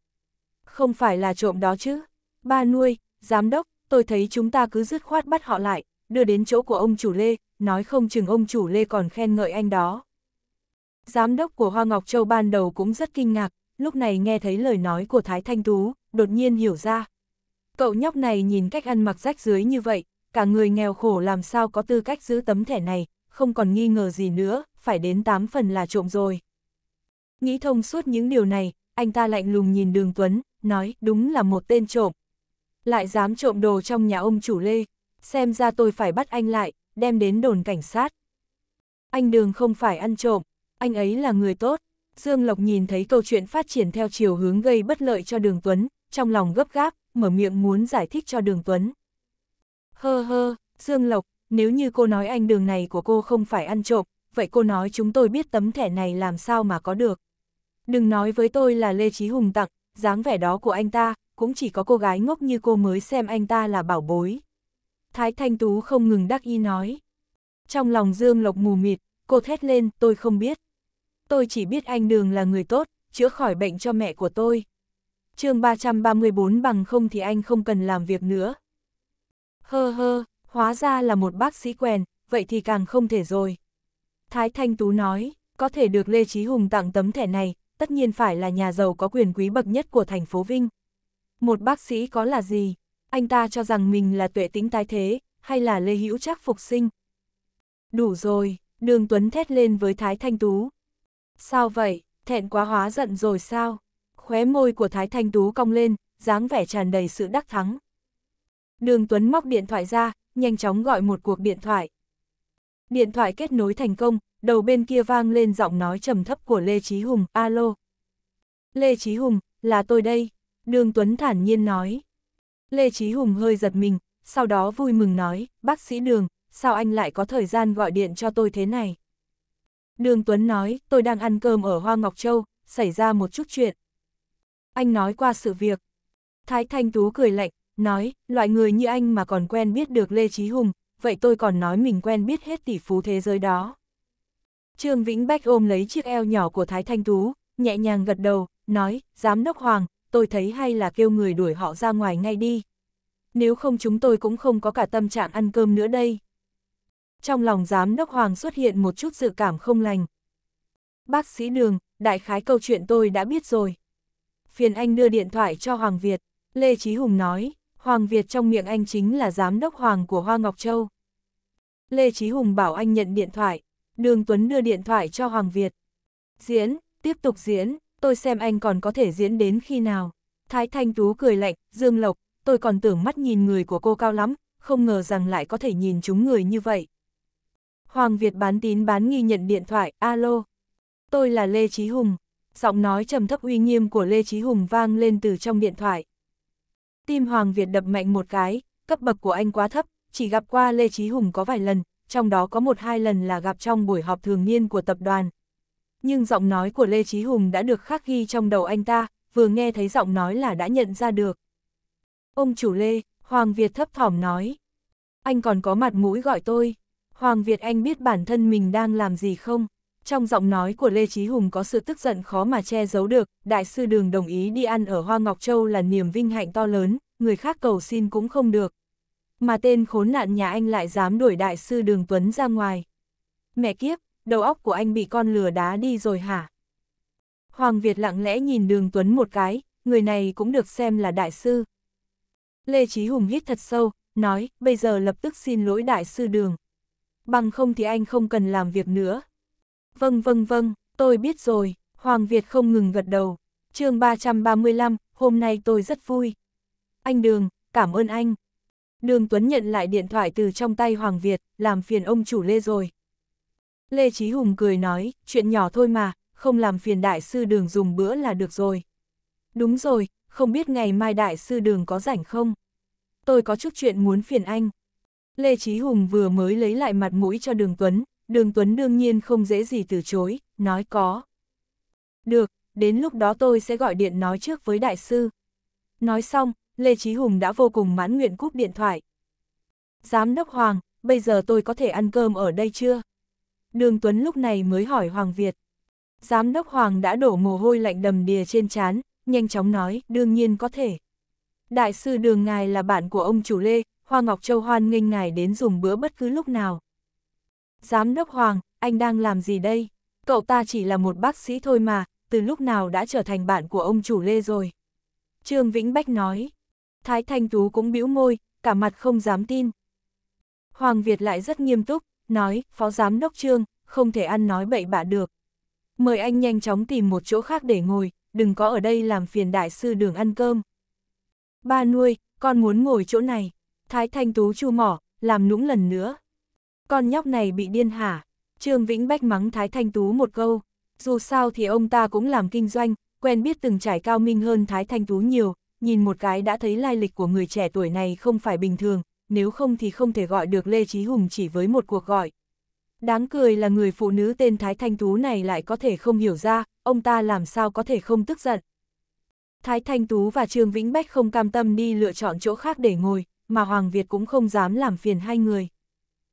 Không phải là trộm đó chứ, ba nuôi, Giám đốc, tôi thấy chúng ta cứ dứt khoát bắt họ lại, đưa đến chỗ của ông chủ Lê, nói không chừng ông chủ Lê còn khen ngợi anh đó. Giám đốc của Hoa Ngọc Châu ban đầu cũng rất kinh ngạc, lúc này nghe thấy lời nói của Thái Thanh Tú, đột nhiên hiểu ra. Cậu nhóc này nhìn cách ăn mặc rách dưới như vậy, cả người nghèo khổ làm sao có tư cách giữ tấm thẻ này, không còn nghi ngờ gì nữa, phải đến 8 phần là trộm rồi. Nghĩ thông suốt những điều này, anh ta lạnh lùng nhìn Đường Tuấn, nói đúng là một tên trộm, lại dám trộm đồ trong nhà ông chủ Lê, xem ra tôi phải bắt anh lại, đem đến đồn cảnh sát. Anh Đường không phải ăn trộm, anh ấy là người tốt. Dương Lộc nhìn thấy câu chuyện phát triển theo chiều hướng gây bất lợi cho Đường Tuấn, trong lòng gấp gáp, mở miệng muốn giải thích cho Đường Tuấn. Hơ hơ, Dương Lộc, nếu như cô nói anh đường này của cô không phải ăn trộm, vậy cô nói chúng tôi biết tấm thẻ này làm sao mà có được. Đừng nói với tôi là Lê Chí Hùng tặng, dáng vẻ đó của anh ta, cũng chỉ có cô gái ngốc như cô mới xem anh ta là bảo bối. Thái Thanh Tú không ngừng đắc ý nói. Trong lòng Dương Lộc mù mịt, cô thét lên, tôi không biết. Tôi chỉ biết anh Đường là người tốt, chữa khỏi bệnh cho mẹ của tôi. chương 334 bằng không thì anh không cần làm việc nữa. Hơ hơ, hóa ra là một bác sĩ quen, vậy thì càng không thể rồi. Thái Thanh Tú nói, có thể được Lê Chí Hùng tặng tấm thẻ này, tất nhiên phải là nhà giàu có quyền quý bậc nhất của thành phố Vinh. Một bác sĩ có là gì? Anh ta cho rằng mình là tuệ tính tái thế, hay là lê hữu chắc phục sinh? Đủ rồi, đường Tuấn thét lên với Thái Thanh Tú. Sao vậy, thẹn quá hóa giận rồi sao? Khóe môi của Thái Thanh Tú cong lên, dáng vẻ tràn đầy sự đắc thắng. Đường Tuấn móc điện thoại ra, nhanh chóng gọi một cuộc điện thoại. Điện thoại kết nối thành công, đầu bên kia vang lên giọng nói trầm thấp của Lê Chí Hùng, alo. Lê Chí Hùng, là tôi đây, Đường Tuấn thản nhiên nói. Lê Chí Hùng hơi giật mình, sau đó vui mừng nói, bác sĩ Đường, sao anh lại có thời gian gọi điện cho tôi thế này? Đường Tuấn nói, tôi đang ăn cơm ở Hoa Ngọc Châu, xảy ra một chút chuyện. Anh nói qua sự việc. Thái Thanh Tú cười lạnh, nói, loại người như anh mà còn quen biết được Lê Chí Hùng, vậy tôi còn nói mình quen biết hết tỷ phú thế giới đó. Trương Vĩnh Bách ôm lấy chiếc eo nhỏ của Thái Thanh Tú, nhẹ nhàng gật đầu, nói, Giám đốc Hoàng, tôi thấy hay là kêu người đuổi họ ra ngoài ngay đi. Nếu không chúng tôi cũng không có cả tâm trạng ăn cơm nữa đây. Trong lòng giám đốc Hoàng xuất hiện một chút dự cảm không lành. Bác sĩ Đường, đại khái câu chuyện tôi đã biết rồi. Phiền anh đưa điện thoại cho Hoàng Việt, Lê Chí Hùng nói, Hoàng Việt trong miệng anh chính là giám đốc Hoàng của Hoa Ngọc Châu. Lê Chí Hùng bảo anh nhận điện thoại, Đường Tuấn đưa điện thoại cho Hoàng Việt. Diễn, tiếp tục diễn, tôi xem anh còn có thể diễn đến khi nào. Thái Thanh Tú cười lạnh, Dương Lộc, tôi còn tưởng mắt nhìn người của cô cao lắm, không ngờ rằng lại có thể nhìn chúng người như vậy. Hoàng Việt bán tín bán nghi nhận điện thoại, alo. Tôi là Lê chí Hùng. Giọng nói trầm thấp uy nghiêm của Lê chí Hùng vang lên từ trong điện thoại. Tim Hoàng Việt đập mạnh một cái, cấp bậc của anh quá thấp, chỉ gặp qua Lê chí Hùng có vài lần, trong đó có một hai lần là gặp trong buổi họp thường niên của tập đoàn, nhưng giọng nói của Lê Chí Hùng đã được khắc ghi trong đầu anh ta, vừa nghe thấy giọng nói là đã nhận ra được. Ông chủ Lê, Hoàng Việt thấp thỏm nói. Anh còn có mặt mũi gọi tôi. Hoàng Việt anh biết bản thân mình đang làm gì không? Trong giọng nói của Lê Chí Hùng có sự tức giận khó mà che giấu được, đại sư đường đồng ý đi ăn ở Hoa Ngọc Châu là niềm vinh hạnh to lớn, người khác cầu xin cũng không được. Mà tên khốn nạn nhà anh lại dám đuổi đại sư đường Tuấn ra ngoài. Mẹ kiếp, đầu óc của anh bị con lừa đá đi rồi hả? Hoàng Việt lặng lẽ nhìn đường Tuấn một cái, người này cũng được xem là đại sư. Lê Chí Hùng hít thật sâu, nói, bây giờ lập tức xin lỗi đại sư đường. Bằng không thì anh không cần làm việc nữa. Vâng vâng vâng, tôi biết rồi, Hoàng Việt không ngừng gật đầu. chương 335, hôm nay tôi rất vui. Anh Đường, cảm ơn anh. Đường Tuấn nhận lại điện thoại từ trong tay Hoàng Việt, làm phiền ông chủ Lê rồi. Lê Chí Hùng cười nói, chuyện nhỏ thôi mà, không làm phiền đại sư đường dùng bữa là được rồi. Đúng rồi, không biết ngày mai đại sư đường có rảnh không? Tôi có chút chuyện muốn phiền anh. Lê Chí Hùng vừa mới lấy lại mặt mũi cho đường Tuấn, đường Tuấn đương nhiên không dễ gì từ chối, nói có. Được, đến lúc đó tôi sẽ gọi điện nói trước với đại sư. Nói xong, Lê Chí Hùng đã vô cùng mãn nguyện cúp điện thoại. Giám đốc Hoàng, bây giờ tôi có thể ăn cơm ở đây chưa? đường Tuấn lúc này mới hỏi Hoàng Việt. Giám đốc Hoàng đã đổ mồ hôi lạnh đầm đìa trên chán, nhanh chóng nói, đương nhiên có thể. Đại sư đường ngài là bạn của ông chủ Lê, Hoa Ngọc Châu hoan nghênh ngài đến dùng bữa bất cứ lúc nào. Giám đốc Hoàng, anh đang làm gì đây? Cậu ta chỉ là một bác sĩ thôi mà, từ lúc nào đã trở thành bạn của ông chủ Lê rồi. Trương Vĩnh Bách nói. Thái Thanh Tú cũng bĩu môi, cả mặt không dám tin. Hoàng Việt lại rất nghiêm túc, nói, phó giám đốc trương, không thể ăn nói bậy bạ được. Mời anh nhanh chóng tìm một chỗ khác để ngồi, đừng có ở đây làm phiền đại sư đường ăn cơm. Ba nuôi, con muốn ngồi chỗ này. Thái Thanh Tú chu mỏ, làm nũng lần nữa. Con nhóc này bị điên hả? Trương Vĩnh Bách mắng Thái Thanh Tú một câu. Dù sao thì ông ta cũng làm kinh doanh, quen biết từng trải cao minh hơn Thái Thanh Tú nhiều, nhìn một cái đã thấy lai lịch của người trẻ tuổi này không phải bình thường, nếu không thì không thể gọi được Lê Chí Hùng chỉ với một cuộc gọi. Đáng cười là người phụ nữ tên Thái Thanh Tú này lại có thể không hiểu ra, ông ta làm sao có thể không tức giận. Thái Thanh Tú và Trương Vĩnh Bách không cam tâm đi lựa chọn chỗ khác để ngồi, mà Hoàng Việt cũng không dám làm phiền hai người.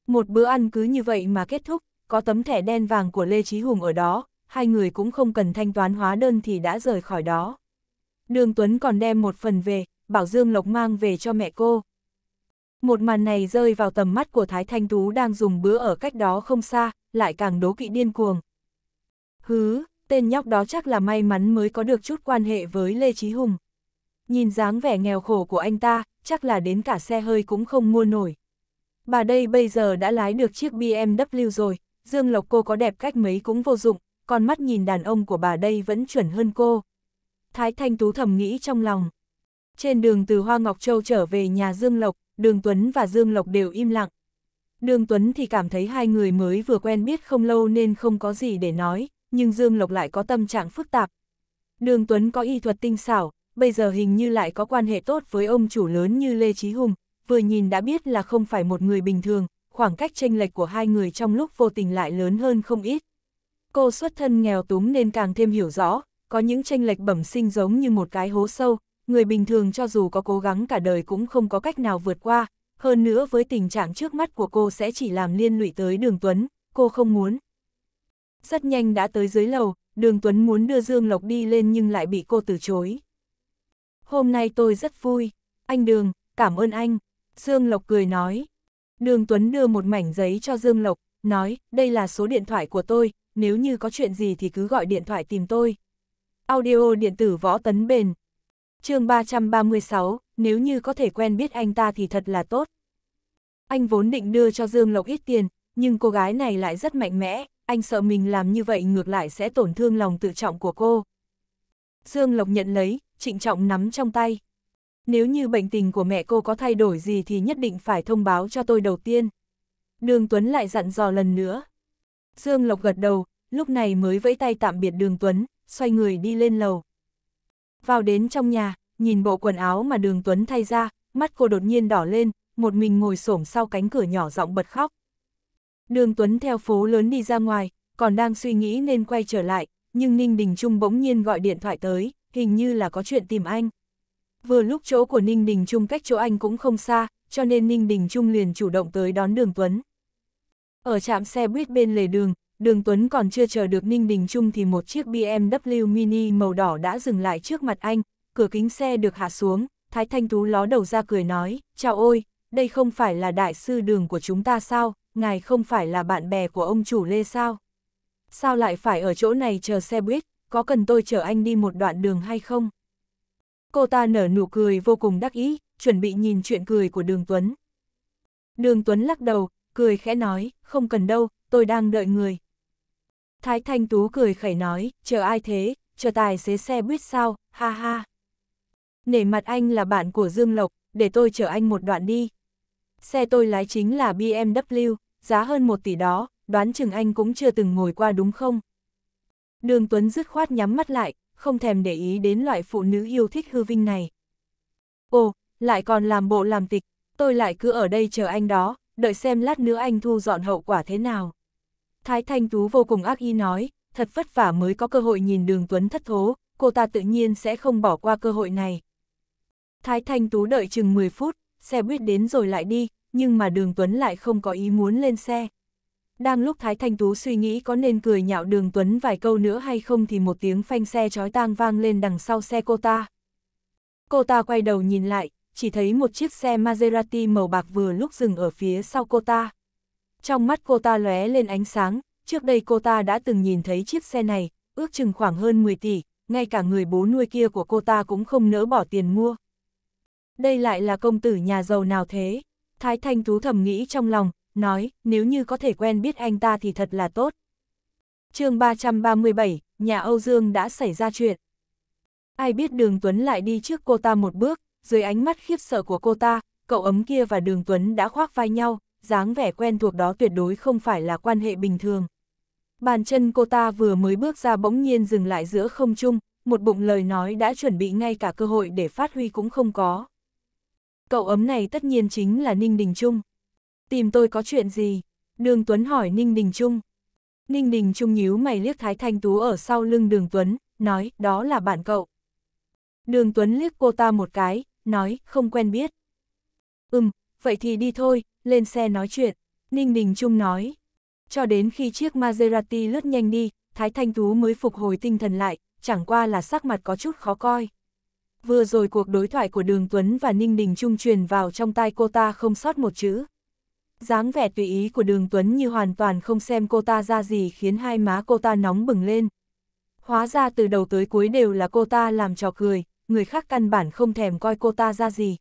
Một bữa ăn cứ như vậy mà kết thúc, có tấm thẻ đen vàng của Lê Chí Hùng ở đó, hai người cũng không cần thanh toán hóa đơn thì đã rời khỏi đó. Đường Tuấn còn đem một phần về, bảo Dương Lộc mang về cho mẹ cô. Một màn này rơi vào tầm mắt của Thái Thanh Tú đang dùng bữa ở cách đó không xa, lại càng đố kỵ điên cuồng. Hứ, tên nhóc đó chắc là may mắn mới có được chút quan hệ với Lê Chí Hùng. Nhìn dáng vẻ nghèo khổ của anh ta, chắc là đến cả xe hơi cũng không mua nổi. Bà đây bây giờ đã lái được chiếc BMW rồi, Dương Lộc cô có đẹp cách mấy cũng vô dụng, còn mắt nhìn đàn ông của bà đây vẫn chuẩn hơn cô. Thái Thanh Tú thầm nghĩ trong lòng. Trên đường từ Hoa Ngọc Châu trở về nhà Dương Lộc, Đường Tuấn và Dương Lộc đều im lặng. Đường Tuấn thì cảm thấy hai người mới vừa quen biết không lâu nên không có gì để nói, nhưng Dương Lộc lại có tâm trạng phức tạp. Đường Tuấn có y thuật tinh xảo, bây giờ hình như lại có quan hệ tốt với ông chủ lớn như Lê Chí Hùng, vừa nhìn đã biết là không phải một người bình thường, khoảng cách chênh lệch của hai người trong lúc vô tình lại lớn hơn không ít. Cô xuất thân nghèo túng nên càng thêm hiểu rõ, có những chênh lệch bẩm sinh giống như một cái hố sâu, người bình thường cho dù có cố gắng cả đời cũng không có cách nào vượt qua, hơn nữa với tình trạng trước mắt của cô sẽ chỉ làm liên lụy tới Đường Tuấn, cô không muốn. Rất nhanh đã tới dưới lầu, Đường Tuấn muốn đưa Dương Lộc đi lên nhưng lại bị cô từ chối. Hôm nay tôi rất vui, anh Đường, cảm ơn anh, Dương Lộc cười nói. Đường Tuấn đưa một mảnh giấy cho Dương Lộc, nói, đây là số điện thoại của tôi, nếu như có chuyện gì thì cứ gọi điện thoại tìm tôi. Audio điện tử võ tấn bền, chương 336, nếu như có thể quen biết anh ta thì thật là tốt. Anh vốn định đưa cho Dương Lộc ít tiền, nhưng cô gái này lại rất mạnh mẽ, anh sợ mình làm như vậy ngược lại sẽ tổn thương lòng tự trọng của cô. Dương Lộc nhận lấy, trịnh trọng nắm trong tay. Nếu như bệnh tình của mẹ cô có thay đổi gì thì nhất định phải thông báo cho tôi đầu tiên. Đường Tuấn lại dặn dò lần nữa. Dương Lộc gật đầu, lúc này mới vẫy tay tạm biệt Đường Tuấn, xoay người đi lên lầu. Vào đến trong nhà, nhìn bộ quần áo mà đường Tuấn thay ra, mắt cô đột nhiên đỏ lên, một mình ngồi xổm sau cánh cửa nhỏ giọng bật khóc. Đường Tuấn theo phố lớn đi ra ngoài, còn đang suy nghĩ nên quay trở lại, nhưng Ninh Đình Trung bỗng nhiên gọi điện thoại tới, hình như là có chuyện tìm anh. Vừa lúc chỗ của Ninh Đình Trung cách chỗ anh cũng không xa, cho nên Ninh Đình Trung liền chủ động tới đón đường Tuấn. Ở trạm xe buýt bên lề đường, Đường Tuấn còn chưa chờ được Ninh Đình Trung thì một chiếc BMW mini màu đỏ đã dừng lại trước mặt anh, cửa kính xe được hạ xuống, Thái Thanh Tú ló đầu ra cười nói, chào ôi, đây không phải là đại sư đường của chúng ta sao, ngài không phải là bạn bè của ông chủ Lê sao? Sao lại phải ở chỗ này chờ xe buýt, có cần tôi chở anh đi một đoạn đường hay không? Cô ta nở nụ cười vô cùng đắc ý, chuẩn bị nhìn chuyện cười của đường Tuấn. Đường Tuấn lắc đầu, cười khẽ nói, không cần đâu, tôi đang đợi người, Thái Thanh Tú cười khẩy nói, chờ ai thế, chờ tài xế xe buýt sao, ha ha. Nể mặt anh là bạn của Dương Lộc, để tôi chở anh một đoạn đi. Xe tôi lái chính là BMW, giá hơn một tỷ đó, đoán chừng anh cũng chưa từng ngồi qua đúng không? Đường Tuấn dứt khoát nhắm mắt lại, không thèm để ý đến loại phụ nữ yêu thích hư vinh này. Ồ, lại còn làm bộ làm tịch, tôi lại cứ ở đây chờ anh đó, đợi xem lát nữa anh thu dọn hậu quả thế nào. Thái Thanh Tú vô cùng ác ý nói, thật vất vả mới có cơ hội nhìn đường Tuấn thất thố, cô ta tự nhiên sẽ không bỏ qua cơ hội này. Thái Thanh Tú đợi chừng 10 phút, xe buýt đến rồi lại đi, nhưng mà đường Tuấn lại không có ý muốn lên xe. Đang lúc Thái Thanh Tú suy nghĩ có nên cười nhạo đường Tuấn vài câu nữa hay không thì một tiếng phanh xe chói tang vang lên đằng sau xe cô ta. Cô ta quay đầu nhìn lại, chỉ thấy một chiếc xe Maserati màu bạc vừa lúc dừng ở phía sau cô ta. Trong mắt cô ta lóe lên ánh sáng, trước đây cô ta đã từng nhìn thấy chiếc xe này, ước chừng khoảng hơn 10 tỷ, ngay cả người bố nuôi kia của cô ta cũng không nỡ bỏ tiền mua. Đây lại là công tử nhà giàu nào thế? Thái Thanh Tú thầm nghĩ trong lòng, nói, nếu như có thể quen biết anh ta thì thật là tốt. chương 337, nhà Âu Dương đã xảy ra chuyện. Ai biết Đường Tuấn lại đi trước cô ta một bước, dưới ánh mắt khiếp sợ của cô ta, cậu ấm kia và Đường Tuấn đã khoác vai nhau, dáng vẻ quen thuộc đó tuyệt đối không phải là quan hệ bình thường. Bàn chân cô ta vừa mới bước ra bỗng nhiên dừng lại giữa không trung, một bụng lời nói đã chuẩn bị ngay cả cơ hội để phát huy cũng không có. Cậu ấm này tất nhiên chính là Ninh Đình Trung. Tìm tôi có chuyện gì? Đường Tuấn hỏi Ninh Đình Trung. Ninh Đình Trung nhíu mày liếc Thái Thanh Tú ở sau lưng Đường Tuấn, nói đó là bạn cậu. Đường Tuấn liếc cô ta một cái, nói không quen biết. Ừm, vậy thì đi thôi, lên xe nói chuyện, Ninh Đình Trung nói. Cho đến khi chiếc Maserati lướt nhanh đi, Thái Thanh Tú mới phục hồi tinh thần lại, chẳng qua là sắc mặt có chút khó coi. Vừa rồi cuộc đối thoại của Đường Tuấn và Ninh Đình Trung truyền vào trong tai cô ta không sót một chữ. dáng vẻ tùy ý của Đường Tuấn như hoàn toàn không xem cô ta ra gì khiến hai má cô ta nóng bừng lên. Hóa ra từ đầu tới cuối đều là cô ta làm trò cười, người khác căn bản không thèm coi cô ta ra gì.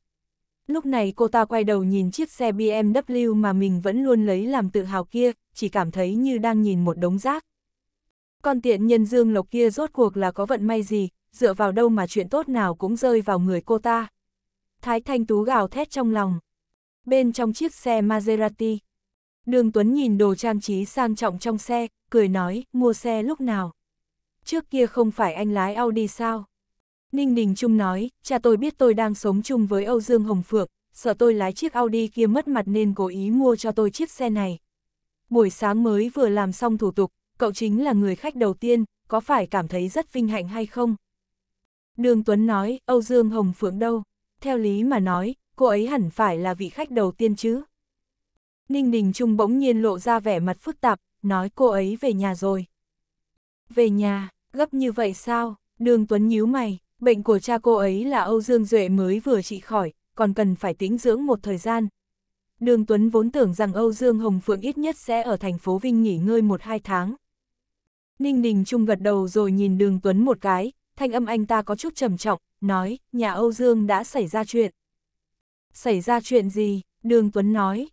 Lúc này cô ta quay đầu nhìn chiếc xe BMW mà mình vẫn luôn lấy làm tự hào kia, chỉ cảm thấy như đang nhìn một đống rác. Con tiện nhân Dương Lộc kia rốt cuộc là có vận may gì, dựa vào đâu mà chuyện tốt nào cũng rơi vào người cô ta. Thái Thanh Tú gào thét trong lòng. Bên trong chiếc xe Maserati, Đường Tuấn nhìn đồ trang trí sang trọng trong xe, cười nói, mua xe lúc nào. Trước kia không phải anh lái Audi sao? Ninh Đình Trung nói, cha tôi biết tôi đang sống chung với Âu Dương Hồng Phượng, sợ tôi lái chiếc Audi kia mất mặt nên cố ý mua cho tôi chiếc xe này. Buổi sáng mới vừa làm xong thủ tục, cậu chính là người khách đầu tiên, có phải cảm thấy rất vinh hạnh hay không? Đường Tuấn nói, Âu Dương Hồng Phượng đâu? Theo lý mà nói, cô ấy hẳn phải là vị khách đầu tiên chứ. Ninh Đình Trung bỗng nhiên lộ ra vẻ mặt phức tạp, nói cô ấy về nhà rồi. Về nhà, gấp như vậy sao? Đường Tuấn nhíu mày, bệnh của cha cô ấy là Âu Dương Duệ mới vừa trị khỏi, còn cần phải tĩnh dưỡng một thời gian. Đường Tuấn vốn tưởng rằng Âu Dương Hồng Phượng ít nhất sẽ ở thành phố Vinh nghỉ ngơi một hai tháng. Ninh Đình Trung gật đầu rồi nhìn đường Tuấn một cái, thanh âm anh ta có chút trầm trọng, nói, nhà Âu Dương đã xảy ra chuyện. Xảy ra chuyện gì? Đường Tuấn nói.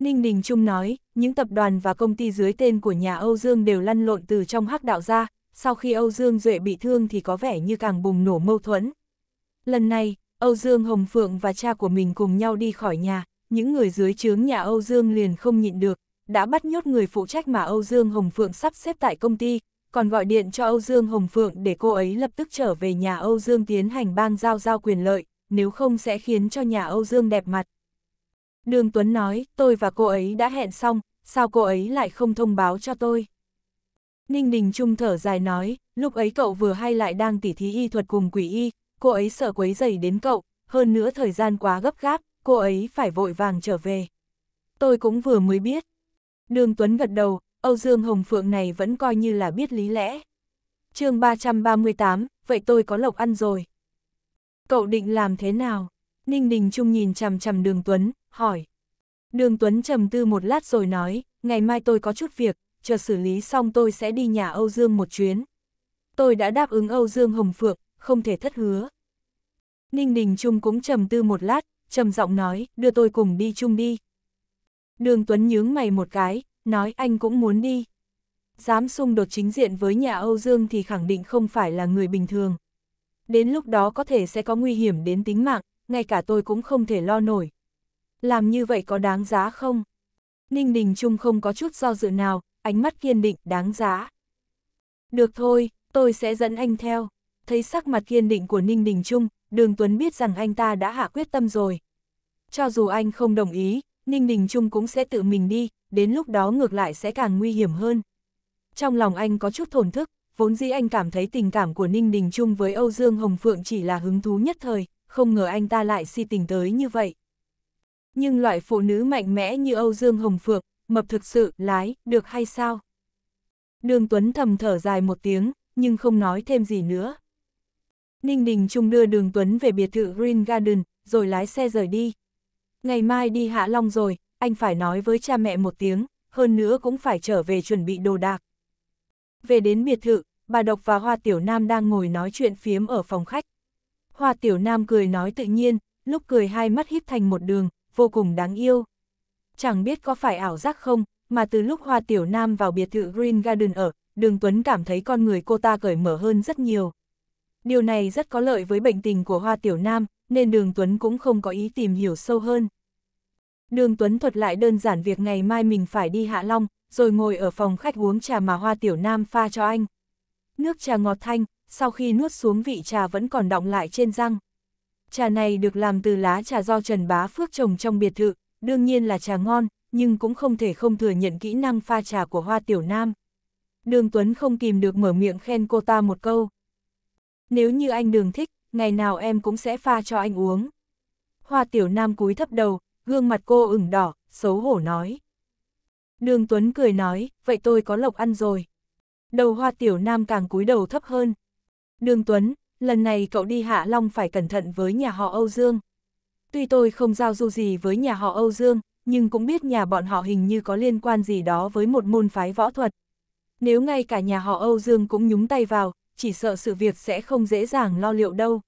Ninh Đình Trung nói, những tập đoàn và công ty dưới tên của nhà Âu Dương đều lăn lộn từ trong hắc đạo ra, sau khi Âu Dương Duệ bị thương thì có vẻ như càng bùng nổ mâu thuẫn. Lần này, Âu Dương Hồng Phượng và cha của mình cùng nhau đi khỏi nhà, những người dưới trướng nhà Âu Dương liền không nhịn được, đã bắt nhốt người phụ trách mà Âu Dương Hồng Phượng sắp xếp tại công ty, còn gọi điện cho Âu Dương Hồng Phượng để cô ấy lập tức trở về nhà Âu Dương tiến hành bang giao giao quyền lợi, nếu không sẽ khiến cho nhà Âu Dương đẹp mặt. Đường Tuấn nói, tôi và cô ấy đã hẹn xong, sao cô ấy lại không thông báo cho tôi? Ninh Đình Trung thở dài nói, lúc ấy cậu vừa hay lại đang tỉ thí y thuật cùng quỷ y, cô ấy sợ quấy dày đến cậu, hơn nữa thời gian quá gấp gáp, cô ấy phải vội vàng trở về. Tôi cũng vừa mới biết. Đường Tuấn gật đầu, Âu Dương Hồng Phượng này vẫn coi như là biết lý lẽ. chương 338, vậy tôi có lộc ăn rồi. Cậu định làm thế nào? Ninh Đình Trung nhìn chằm chằm Đường Tuấn, hỏi. Đường Tuấn trầm tư một lát rồi nói, ngày mai tôi có chút việc, chờ xử lý xong tôi sẽ đi nhà Âu Dương một chuyến. Tôi đã đáp ứng Âu Dương Hồng Phượng, không thể thất hứa. Ninh Đình Trung cũng trầm tư một lát, trầm giọng nói, đưa tôi cùng đi chung đi. Đường Tuấn nhướng mày một cái, nói anh cũng muốn đi. Dám xung đột chính diện với nhà Âu Dương thì khẳng định không phải là người bình thường. Đến lúc đó có thể sẽ có nguy hiểm đến tính mạng, ngay cả tôi cũng không thể lo nổi. Làm như vậy có đáng giá không? Ninh Đình Trung không có chút do dự nào, ánh mắt kiên định, đáng giá. Được thôi, tôi sẽ dẫn anh theo. Thấy sắc mặt kiên định của Ninh Đình Trung, Đường Tuấn biết rằng anh ta đã hạ quyết tâm rồi. Cho dù anh không đồng ý, Ninh Đình Trung cũng sẽ tự mình đi, đến lúc đó ngược lại sẽ càng nguy hiểm hơn. Trong lòng anh có chút thổn thức, vốn dĩ anh cảm thấy tình cảm của Ninh Đình Trung với Âu Dương Hồng Phượng chỉ là hứng thú nhất thời, không ngờ anh ta lại si tình tới như vậy. Nhưng loại phụ nữ mạnh mẽ như Âu Dương Hồng Phượng, mập thực sự, lái, được hay sao? Đường Tuấn thầm thở dài một tiếng, nhưng không nói thêm gì nữa. Ninh Đình Trung đưa đường Tuấn về biệt thự Green Garden, rồi lái xe rời đi. Ngày mai đi Hạ Long rồi, anh phải nói với cha mẹ một tiếng, hơn nữa cũng phải trở về chuẩn bị đồ đạc. Về đến biệt thự, bà Độc và Hoa Tiểu Nam đang ngồi nói chuyện phiếm ở phòng khách. Hoa Tiểu Nam cười nói tự nhiên, lúc cười hai mắt híp thành một đường, vô cùng đáng yêu chẳng biết có phải ảo giác không, mà từ lúc Hoa Tiểu Nam vào biệt thự Green Garden ở, Đường Tuấn cảm thấy con người cô ta cởi mở hơn rất nhiều. Điều này rất có lợi với bệnh tình của Hoa Tiểu Nam, nên Đường Tuấn cũng không có ý tìm hiểu sâu hơn. Đường Tuấn thuật lại đơn giản việc ngày mai mình phải đi Hạ Long, rồi ngồi ở phòng khách uống trà mà Hoa Tiểu Nam pha cho anh. Nước trà ngọt thanh, sau khi nuốt xuống vị trà vẫn còn đọng lại trên răng. Trà này được làm từ lá trà do Trần Bá Phước trồng trong biệt thự, đương nhiên là trà ngon, nhưng cũng không thể không thừa nhận kỹ năng pha trà của Hoa Tiểu Nam. Đường Tuấn không kìm được mở miệng khen cô ta một câu. Nếu như anh đường thích, ngày nào em cũng sẽ pha cho anh uống. Hoa Tiểu Nam cúi thấp đầu, gương mặt cô ửng đỏ, xấu hổ nói. Đường Tuấn cười nói, vậy tôi có lộc ăn rồi. Đầu Hoa Tiểu Nam càng cúi đầu thấp hơn. Đường Tuấn, lần này cậu đi Hạ Long phải cẩn thận với nhà họ Âu Dương. Tuy tôi không giao du gì với nhà họ Âu Dương, nhưng cũng biết nhà bọn họ hình như có liên quan gì đó với một môn phái võ thuật. Nếu ngay cả nhà họ Âu Dương cũng nhúng tay vào, chỉ sợ sự việc sẽ không dễ dàng lo liệu đâu.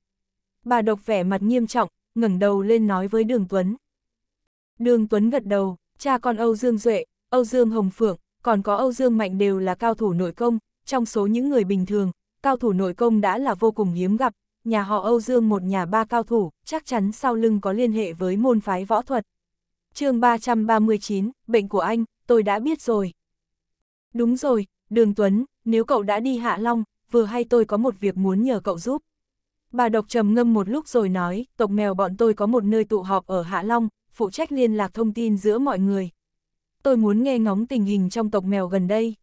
Bà độc vẻ mặt nghiêm trọng, ngẩng đầu lên nói với Đường Tuấn. Đường Tuấn gật đầu, cha con Âu Dương Duệ, Âu Dương Hồng Phượng, còn có Âu Dương Mạnh đều là cao thủ nội công, trong số những người bình thường, cao thủ nội công đã là vô cùng hiếm gặp, nhà họ Âu Dương một nhà ba cao thủ, chắc chắn sau lưng có liên hệ với môn phái võ thuật. chương 339, bệnh của anh, tôi đã biết rồi. Đúng rồi, Đường Tuấn, nếu cậu đã đi Hạ Long, vừa hay tôi có một việc muốn nhờ cậu giúp. Bà độc trầm ngâm một lúc rồi nói, tộc mèo bọn tôi có một nơi tụ họp ở Hạ Long, phụ trách liên lạc thông tin giữa mọi người. Tôi muốn nghe ngóng tình hình trong tộc mèo gần đây.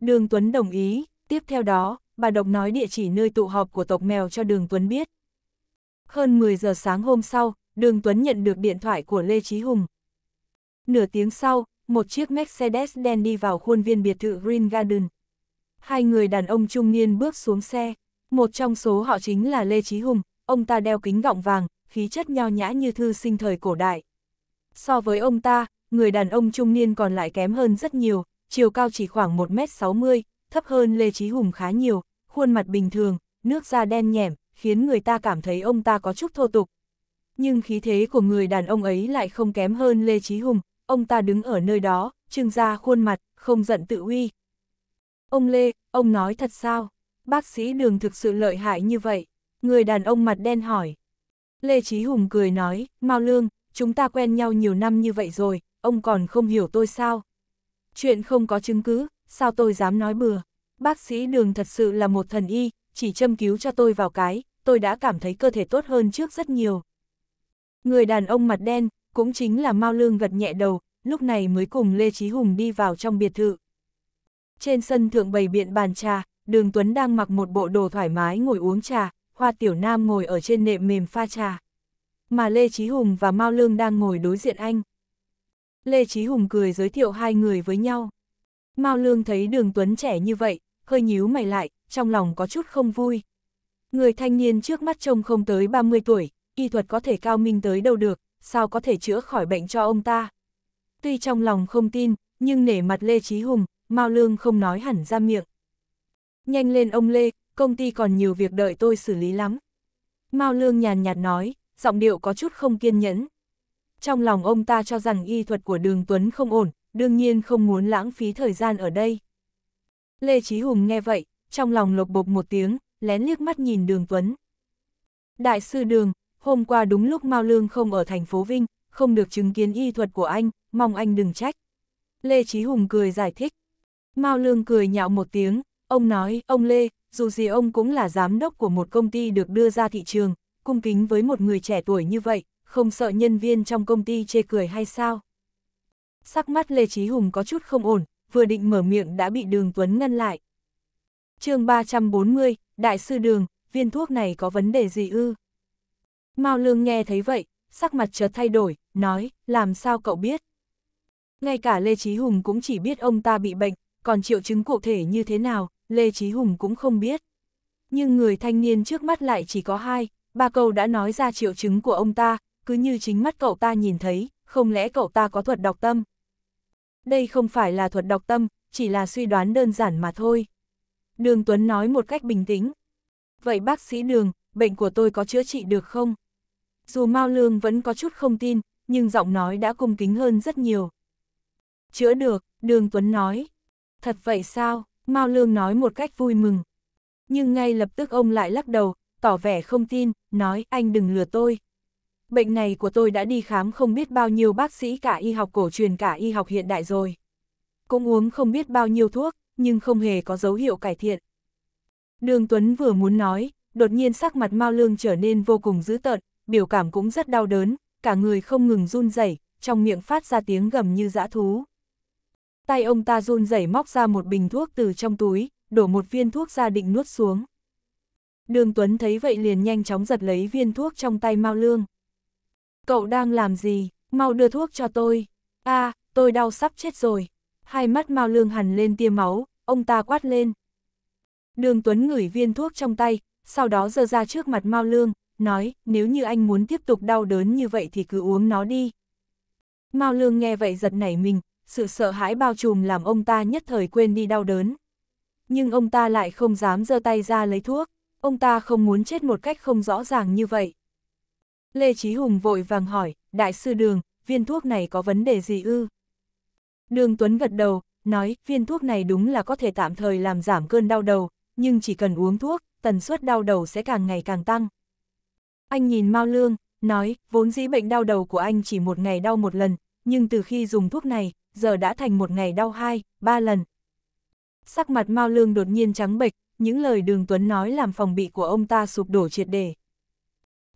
Đường Tuấn đồng ý, tiếp theo đó, bà Độc nói địa chỉ nơi tụ họp của tộc mèo cho Đường Tuấn biết. Hơn 10 giờ sáng hôm sau, Đường Tuấn nhận được điện thoại của Lê Chí Hùng. Nửa tiếng sau, một chiếc Mercedes đen đi vào khuôn viên biệt thự Green Garden. Hai người đàn ông trung niên bước xuống xe. Một trong số họ chính là Lê Chí Hùng, ông ta đeo kính gọng vàng, khí chất nho nhã như thư sinh thời cổ đại. So với ông ta, người đàn ông trung niên còn lại kém hơn rất nhiều, chiều cao chỉ khoảng 1m60, thấp hơn Lê Chí Hùng khá nhiều, khuôn mặt bình thường, nước da đen nhẻm, khiến người ta cảm thấy ông ta có chút thô tục. Nhưng khí thế của người đàn ông ấy lại không kém hơn Lê Chí Hùng, ông ta đứng ở nơi đó, trưng ra khuôn mặt, không giận tự uy. Ông Lê, ông nói thật sao? Bác sĩ đường thực sự lợi hại như vậy? Người đàn ông mặt đen hỏi. Lê Chí Hùng cười nói, Mao Lương, chúng ta quen nhau nhiều năm như vậy rồi, ông còn không hiểu tôi sao? Chuyện không có chứng cứ, sao tôi dám nói bừa. Bác sĩ đường thật sự là một thần y, chỉ châm cứu cho tôi vào cái, tôi đã cảm thấy cơ thể tốt hơn trước rất nhiều. Người đàn ông mặt đen, cũng chính là Mao Lương gật nhẹ đầu, lúc này mới cùng Lê Chí Hùng đi vào trong biệt thự. Trên sân thượng bày biện bàn trà, Đường Tuấn đang mặc một bộ đồ thoải mái ngồi uống trà, Hoa Tiểu Nam ngồi ở trên nệm mềm pha trà. Mà Lê Chí Hùng và Mao Lương đang ngồi đối diện anh. Lê Chí Hùng cười giới thiệu hai người với nhau. Mao Lương thấy đường Tuấn trẻ như vậy, hơi nhíu mày lại, trong lòng có chút không vui. Người thanh niên trước mắt trông không tới 30 tuổi, y thuật có thể cao minh tới đâu được, sao có thể chữa khỏi bệnh cho ông ta. Tuy trong lòng không tin, nhưng nể mặt Lê Chí Hùng, Mao Lương không nói hẳn ra miệng. Nhanh lên ông Lê, công ty còn nhiều việc đợi tôi xử lý lắm. Mao Lương nhàn nhạt nói, giọng điệu có chút không kiên nhẫn. Trong lòng ông ta cho rằng y thuật của đường Tuấn không ổn, đương nhiên không muốn lãng phí thời gian ở đây. Lê Chí Hùng nghe vậy, trong lòng lộc bộc một tiếng, lén liếc mắt nhìn đường Tuấn. Đại sư đường, hôm qua đúng lúc Mao Lương không ở thành phố Vinh, không được chứng kiến y thuật của anh, mong anh đừng trách. Lê Chí Hùng cười giải thích. Mao Lương cười nhạo một tiếng, ông nói, ông Lê, dù gì ông cũng là giám đốc của một công ty được đưa ra thị trường, cung kính với một người trẻ tuổi như vậy, không sợ nhân viên trong công ty chê cười hay sao? sắc mắt Lê Chí Hùng có chút không ổn, vừa định mở miệng đã bị Đường Tuấn ngăn lại. chương 340, Đại sư Đường, viên thuốc này có vấn đề gì ư? Mao Lương nghe thấy vậy, sắc mặt chợt thay đổi, nói, làm sao cậu biết? Ngay cả Lê Chí Hùng cũng chỉ biết ông ta bị bệnh, còn triệu chứng cụ thể như thế nào, Lê Chí Hùng cũng không biết. Nhưng người thanh niên trước mắt lại chỉ có hai, ba câu đã nói ra triệu chứng của ông ta, cứ như chính mắt cậu ta nhìn thấy, không lẽ cậu ta có thuật đọc tâm? đây không phải là thuật đọc tâm, chỉ là suy đoán đơn giản mà thôi. Đường Tuấn nói một cách bình tĩnh. Vậy bác sĩ Đường, bệnh của tôi có chữa trị được không? Dù Mao Lương vẫn có chút không tin, nhưng giọng nói đã cung kính hơn rất nhiều. Chữa được, Đường Tuấn nói. Thật vậy sao? Mao Lương nói một cách vui mừng. Nhưng ngay lập tức ông lại lắc đầu, tỏ vẻ không tin, nói anh đừng lừa tôi. Bệnh này của tôi đã đi khám không biết bao nhiêu bác sĩ cả y học cổ truyền cả y học hiện đại rồi. Cũng uống không biết bao nhiêu thuốc, nhưng không hề có dấu hiệu cải thiện. Đường Tuấn vừa muốn nói, đột nhiên sắc mặt Mao Lương trở nên vô cùng dữ tợn, biểu cảm cũng rất đau đớn, cả người không ngừng run rẩy, trong miệng phát ra tiếng gầm như dã thú. Tay ông ta run rẩy móc ra một bình thuốc từ trong túi, đổ một viên thuốc ra định nuốt xuống. Đường Tuấn thấy vậy liền nhanh chóng giật lấy viên thuốc trong tay Mao Lương. Cậu đang làm gì? Mau đưa thuốc cho tôi. a à, tôi đau sắp chết rồi. Hai mắt Mao Lương hằn lên tia máu, ông ta quát lên. Đường Tuấn ngửi viên thuốc trong tay, sau đó giơ ra trước mặt Mao Lương, nói, nếu như anh muốn tiếp tục đau đớn như vậy thì cứ uống nó đi. Mao Lương nghe vậy giật nảy mình, sự sợ hãi bao trùm làm ông ta nhất thời quên đi đau đớn. Nhưng ông ta lại không dám giơ tay ra lấy thuốc, ông ta không muốn chết một cách không rõ ràng như vậy. Lê Chí Hùng vội vàng hỏi, đại sư đường, viên thuốc này có vấn đề gì ư? Đường Tuấn gật đầu, nói, viên thuốc này đúng là có thể tạm thời làm giảm cơn đau đầu, nhưng chỉ cần uống thuốc, tần suất đau đầu sẽ càng ngày càng tăng. Anh nhìn Mao Lương, nói, vốn dĩ bệnh đau đầu của anh chỉ một ngày đau một lần, nhưng từ khi dùng thuốc này, giờ đã thành một ngày đau hai, ba lần. Sắc mặt Mao Lương đột nhiên trắng bệch, những lời Đường Tuấn nói làm phòng bị của ông ta sụp đổ triệt để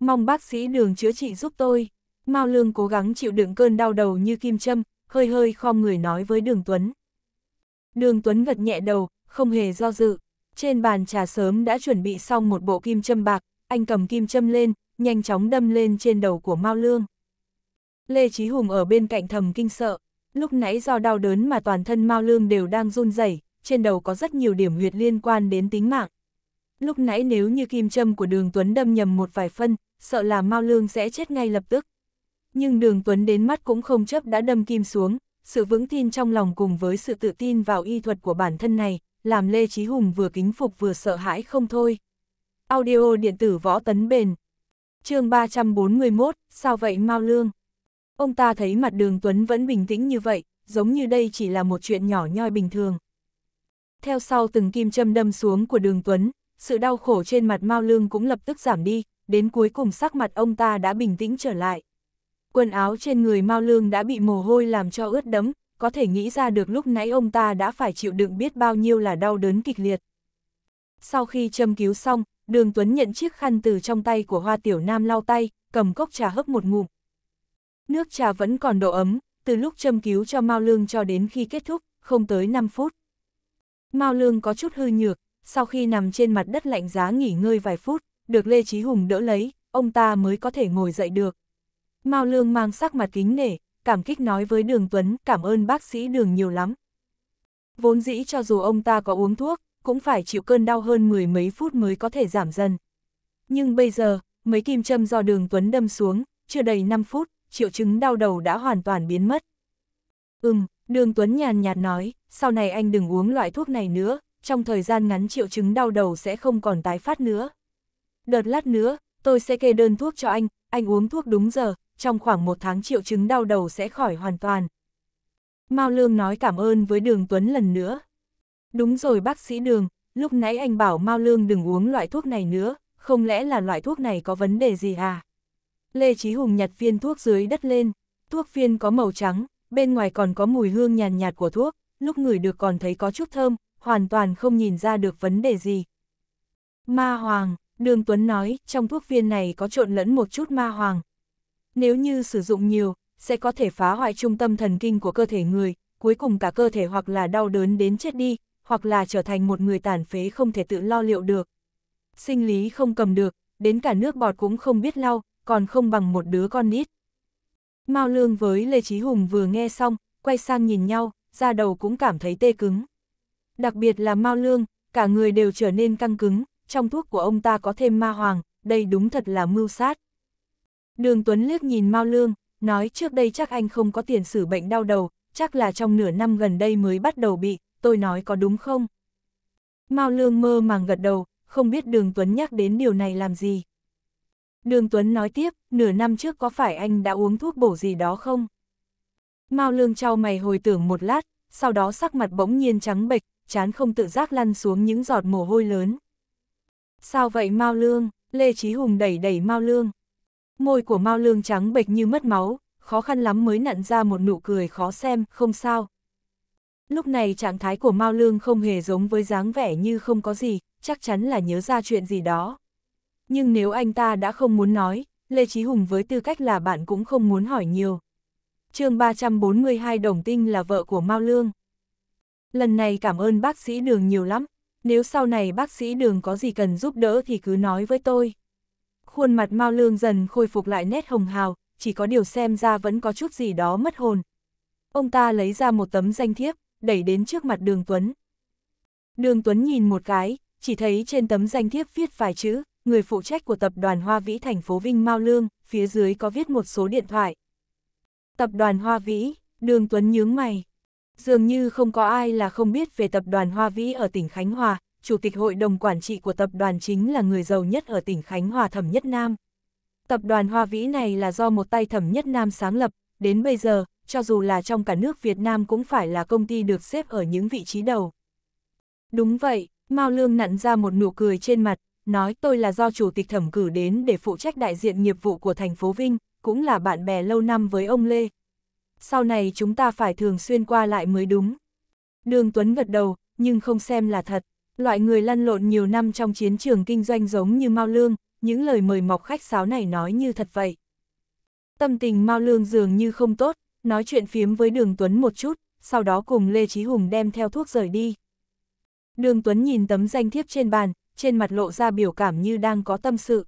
mong bác sĩ đường chữa trị giúp tôi. Mao Lương cố gắng chịu đựng cơn đau đầu như kim châm, hơi hơi khom người nói với Đường Tuấn. Đường Tuấn gật nhẹ đầu, không hề do dự. Trên bàn trà sớm đã chuẩn bị xong một bộ kim châm bạc, anh cầm kim châm lên, nhanh chóng đâm lên trên đầu của Mao Lương. Lê Chí Hùng ở bên cạnh thầm kinh sợ, lúc nãy do đau đớn mà toàn thân Mao Lương đều đang run rẩy, trên đầu có rất nhiều điểm huyệt liên quan đến tính mạng lúc nãy nếu như kim châm của đường Tuấn đâm nhầm một vài phân, sợ là Mao Lương sẽ chết ngay lập tức. Nhưng đường Tuấn đến mắt cũng không chấp đã đâm kim xuống, sự vững tin trong lòng cùng với sự tự tin vào y thuật của bản thân này, làm Lê Chí Hùng vừa kính phục vừa sợ hãi không thôi. Audio điện tử võ tấn bền chương 341, sao vậy Mao Lương? Ông ta thấy mặt đường Tuấn vẫn bình tĩnh như vậy, giống như đây chỉ là một chuyện nhỏ nhoi bình thường. Theo sau từng kim châm đâm xuống của đường Tuấn, sự đau khổ trên mặt Mao Lương cũng lập tức giảm đi, đến cuối cùng sắc mặt ông ta đã bình tĩnh trở lại. Quần áo trên người Mao Lương đã bị mồ hôi làm cho ướt đẫm, có thể nghĩ ra được lúc nãy ông ta đã phải chịu đựng biết bao nhiêu là đau đớn kịch liệt. Sau khi châm cứu xong, Đường Tuấn nhận chiếc khăn từ trong tay của Hoa Tiểu Nam lau tay, cầm cốc trà hấp một ngụm. Nước trà vẫn còn độ ấm, từ lúc châm cứu cho Mao Lương cho đến khi kết thúc, không tới 5 phút. Mao Lương có chút hư nhược, sau khi nằm trên mặt đất lạnh giá nghỉ ngơi vài phút, được Lê Chí Hùng đỡ lấy, ông ta mới có thể ngồi dậy được. Mao Lương mang sắc mặt kính nể, cảm kích nói với Đường Tuấn cảm ơn bác sĩ Đường nhiều lắm. Vốn dĩ cho dù ông ta có uống thuốc, cũng phải chịu cơn đau hơn mười mấy phút mới có thể giảm dần. Nhưng bây giờ, mấy kim châm do Đường Tuấn đâm xuống, chưa đầy 5 phút, triệu chứng đau đầu đã hoàn toàn biến mất. Ừm, Đường Tuấn nhàn nhạt nói, sau này anh đừng uống loại thuốc này nữa, trong thời gian ngắn triệu chứng đau đầu sẽ không còn tái phát nữa. Đợt lát nữa, tôi sẽ kê đơn thuốc cho anh, anh uống thuốc đúng giờ, trong khoảng một tháng triệu chứng đau đầu sẽ khỏi hoàn toàn. Mao Lương nói cảm ơn với Đường Tuấn lần nữa. Đúng rồi bác sĩ Đường, lúc nãy anh bảo Mao Lương đừng uống loại thuốc này nữa, không lẽ là loại thuốc này có vấn đề gì à? Lê Chí Hùng nhặt viên thuốc dưới đất lên, thuốc viên có màu trắng, bên ngoài còn có mùi hương nhàn nhạt, nhạt của thuốc, lúc ngửi được còn thấy có chút thơm, hoàn toàn không nhìn ra được vấn đề gì. Ma hoàng, Đường Tuấn nói, trong thuốc viên này có trộn lẫn một chút ma hoàng. Nếu như sử dụng nhiều, sẽ có thể phá hoại trung tâm thần kinh của cơ thể người, cuối cùng cả cơ thể hoặc là đau đớn đến chết đi, hoặc là trở thành một người tàn phế không thể tự lo liệu được. Sinh lý không cầm được, đến cả nước bọt cũng không biết lau, còn không bằng một đứa con nít. Mao Lương với Lê Chí Hùng vừa nghe xong, quay sang nhìn nhau, da đầu cũng cảm thấy tê cứng đặc biệt là Mao Lương, cả người đều trở nên căng cứng, trong thuốc của ông ta có thêm ma hoàng, đây đúng thật là mưu sát. Đường Tuấn liếc nhìn Mao Lương, nói trước đây chắc anh không có tiền sử bệnh đau đầu, chắc là trong nửa năm gần đây mới bắt đầu bị, tôi nói có đúng không? Mao Lương mơ màng gật đầu, không biết Đường Tuấn nhắc đến điều này làm gì. Đường Tuấn nói tiếp, nửa năm trước có phải anh đã uống thuốc bổ gì đó không? Mao Lương trao mày hồi tưởng một lát, sau đó sắc mặt bỗng nhiên trắng bệch, chán không tự giác lăn xuống những giọt mồ hôi lớn. Sao vậy Mao Lương? Lê Chí Hùng đẩy đẩy Mao Lương. Môi của Mao Lương trắng bệch như mất máu, khó khăn lắm mới nặn ra một nụ cười khó xem, không sao. Lúc này trạng thái của Mao Lương không hề giống với dáng vẻ như không có gì, chắc chắn là nhớ ra chuyện gì đó. Nhưng nếu anh ta đã không muốn nói, Lê Chí Hùng với tư cách là bạn cũng không muốn hỏi nhiều. chương 342 Đồng Tinh là vợ của Mao Lương. Lần này cảm ơn bác sĩ đường nhiều lắm, nếu sau này bác sĩ đường có gì cần giúp đỡ thì cứ nói với tôi. Khuôn mặt Mao Lương dần khôi phục lại nét hồng hào, chỉ có điều xem ra vẫn có chút gì đó mất hồn. Ông ta lấy ra một tấm danh thiếp, đẩy đến trước mặt đường Tuấn. Đường Tuấn nhìn một cái, chỉ thấy trên tấm danh thiếp viết vài chữ, người phụ trách của tập đoàn Hoa Vĩ thành phố Vinh Mao Lương, phía dưới có viết một số điện thoại. Tập đoàn Hoa Vĩ, đường Tuấn nhướng mày, Dường như không có ai là không biết về tập đoàn Hoa Vĩ ở tỉnh Khánh Hòa, Chủ tịch Hội đồng Quản trị của tập đoàn chính là người giàu nhất ở tỉnh Khánh Hòa Thẩm Nhất Nam. Tập đoàn Hoa Vĩ này là do một tay Thẩm Nhất Nam sáng lập, đến bây giờ, cho dù là trong cả nước Việt Nam cũng phải là công ty được xếp ở những vị trí đầu. Đúng vậy, Mao Lương nặn ra một nụ cười trên mặt, nói tôi là do chủ tịch thẩm cử đến để phụ trách đại diện nghiệp vụ của thành phố Vinh, cũng là bạn bè lâu năm với ông Lê, sau này chúng ta phải thường xuyên qua lại mới đúng. Đường Tuấn gật đầu, nhưng không xem là thật. Loại người lăn lộn nhiều năm trong chiến trường kinh doanh giống như Mao Lương, những lời mời mọc khách sáo này nói như thật vậy. Tâm tình Mao Lương dường như không tốt, nói chuyện phiếm với Đường Tuấn một chút, sau đó cùng Lê Chí Hùng đem theo thuốc rời đi. Đường Tuấn nhìn tấm danh thiếp trên bàn, trên mặt lộ ra biểu cảm như đang có tâm sự.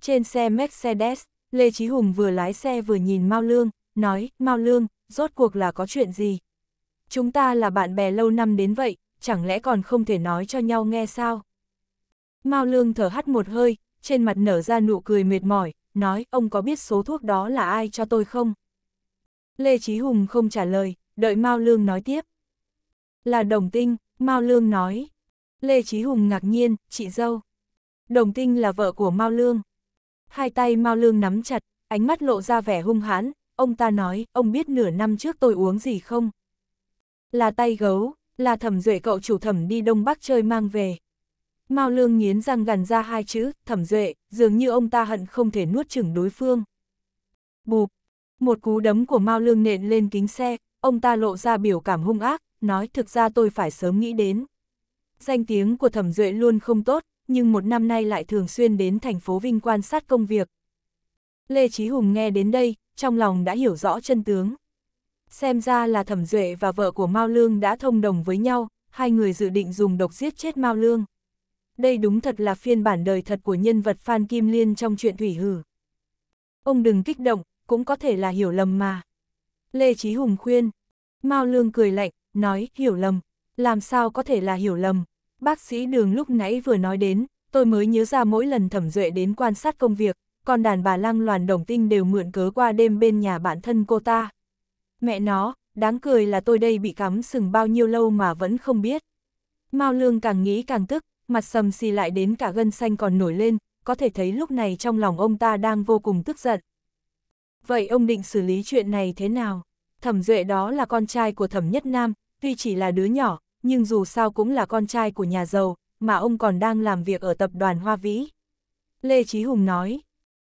Trên xe Mercedes, Lê Chí Hùng vừa lái xe vừa nhìn Mao Lương, nói, Mao Lương, rốt cuộc là có chuyện gì? Chúng ta là bạn bè lâu năm đến vậy, chẳng lẽ còn không thể nói cho nhau nghe sao? Mao Lương thở hắt một hơi, trên mặt nở ra nụ cười mệt mỏi, nói, ông có biết số thuốc đó là ai cho tôi không? Lê Chí Hùng không trả lời, đợi Mao Lương nói tiếp. Là đồng tinh, Mao Lương nói. Lê Chí Hùng ngạc nhiên, chị dâu. Đồng tinh là vợ của Mao Lương. Hai tay Mao Lương nắm chặt, ánh mắt lộ ra vẻ hung hãn, ông ta nói, ông biết nửa năm trước tôi uống gì không? Là tay gấu, là thẩm duệ cậu chủ thẩm đi Đông Bắc chơi mang về. Mao Lương nghiến răng gần ra hai chữ, thẩm duệ, dường như ông ta hận không thể nuốt chửng đối phương. Bụp, một cú đấm của Mao Lương nện lên kính xe, ông ta lộ ra biểu cảm hung ác, nói thực ra tôi phải sớm nghĩ đến. Danh tiếng của thẩm duệ luôn không tốt, nhưng một năm nay lại thường xuyên đến thành phố Vinh quan sát công việc. Lê Chí Hùng nghe đến đây, trong lòng đã hiểu rõ chân tướng. Xem ra là Thẩm Duệ và vợ của Mao Lương đã thông đồng với nhau, hai người dự định dùng độc giết chết Mao Lương. Đây đúng thật là phiên bản đời thật của nhân vật Phan Kim Liên trong chuyện Thủy Hử. Ông đừng kích động, cũng có thể là hiểu lầm mà. Lê Chí Hùng khuyên. Mao Lương cười lạnh, nói, hiểu lầm. Làm sao có thể là hiểu lầm? Bác sĩ Đường lúc nãy vừa nói đến, tôi mới nhớ ra mỗi lần thẩm duệ đến quan sát công việc, con đàn bà lăng loàn đồng tinh đều mượn cớ qua đêm bên nhà bản thân cô ta. Mẹ nó, đáng cười là tôi đây bị cắm sừng bao nhiêu lâu mà vẫn không biết. Mao Lương càng nghĩ càng tức, mặt sầm xì lại đến cả gân xanh còn nổi lên, có thể thấy lúc này trong lòng ông ta đang vô cùng tức giận. Vậy ông định xử lý chuyện này thế nào? Thẩm Duệ đó là con trai của Thẩm Nhất Nam, tuy chỉ là đứa nhỏ, nhưng dù sao cũng là con trai của nhà giàu, mà ông còn đang làm việc ở tập đoàn Hoa Vĩ. Lê Chí Hùng nói,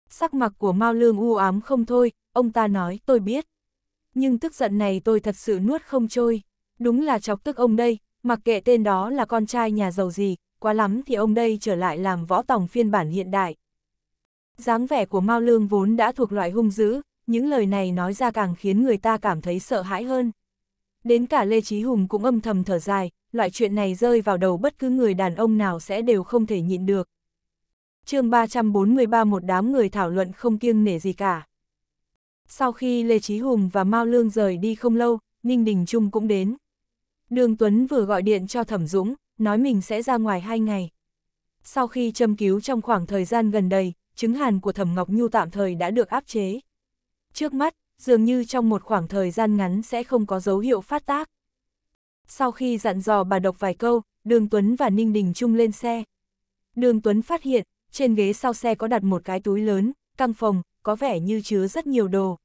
Sắc mặt của Mao Lương u ám không thôi, ông ta nói tôi biết. Nhưng tức giận này tôi thật sự nuốt không trôi. Đúng là chọc tức ông đây, mặc kệ tên đó là con trai nhà giàu gì, quá lắm thì ông đây trở lại làm võ tòng phiên bản hiện đại. dáng vẻ của Mao Lương vốn đã thuộc loại hung dữ, những lời này nói ra càng khiến người ta cảm thấy sợ hãi hơn. Đến cả Lê Chí Hùng cũng âm thầm thở dài, loại chuyện này rơi vào đầu bất cứ người đàn ông nào sẽ đều không thể nhịn được chương 343 một đám người thảo luận không kiêng nể gì cả. Sau khi Lê Chí Hùng và Mao Lương rời đi không lâu, Ninh Đình Trung cũng đến. Đường Tuấn vừa gọi điện cho Thẩm Dũng, nói mình sẽ ra ngoài hai ngày. Sau khi châm cứu trong khoảng thời gian gần đây, chứng hàn của Thẩm Ngọc Nhu tạm thời đã được áp chế. Trước mắt, dường như trong một khoảng thời gian ngắn sẽ không có dấu hiệu phát tác. Sau khi dặn dò bà đọc vài câu, Đường Tuấn và Ninh Đình Trung lên xe. Đường Tuấn phát hiện, trên ghế sau xe có đặt một cái túi lớn, căng phòng, có vẻ như chứa rất nhiều đồ.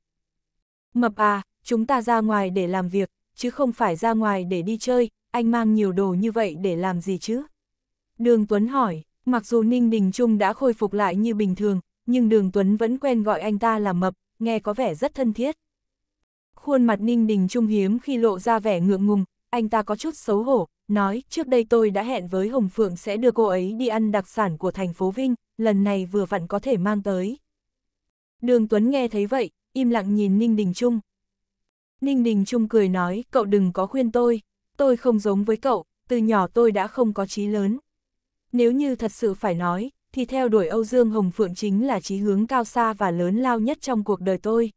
Mập à, chúng ta ra ngoài để làm việc, chứ không phải ra ngoài để đi chơi, anh mang nhiều đồ như vậy để làm gì chứ? Đường Tuấn hỏi, mặc dù Ninh Đình Trung đã khôi phục lại như bình thường, nhưng Đường Tuấn vẫn quen gọi anh ta là Mập, nghe có vẻ rất thân thiết. Khuôn mặt Ninh Đình Trung hiếm khi lộ ra vẻ ngượng ngùng, anh ta có chút xấu hổ, nói trước đây tôi đã hẹn với Hồng Phượng sẽ đưa cô ấy đi ăn đặc sản của thành phố Vinh, lần này vừa vặn có thể mang tới. Đường Tuấn nghe thấy vậy, im lặng nhìn Ninh Đình Trung. Ninh Đình Trung cười nói, cậu đừng có khuyên tôi, tôi không giống với cậu, từ nhỏ tôi đã không có chí lớn. Nếu như thật sự phải nói, thì theo đuổi Âu Dương Hồng Phượng chính là chí hướng cao xa và lớn lao nhất trong cuộc đời tôi.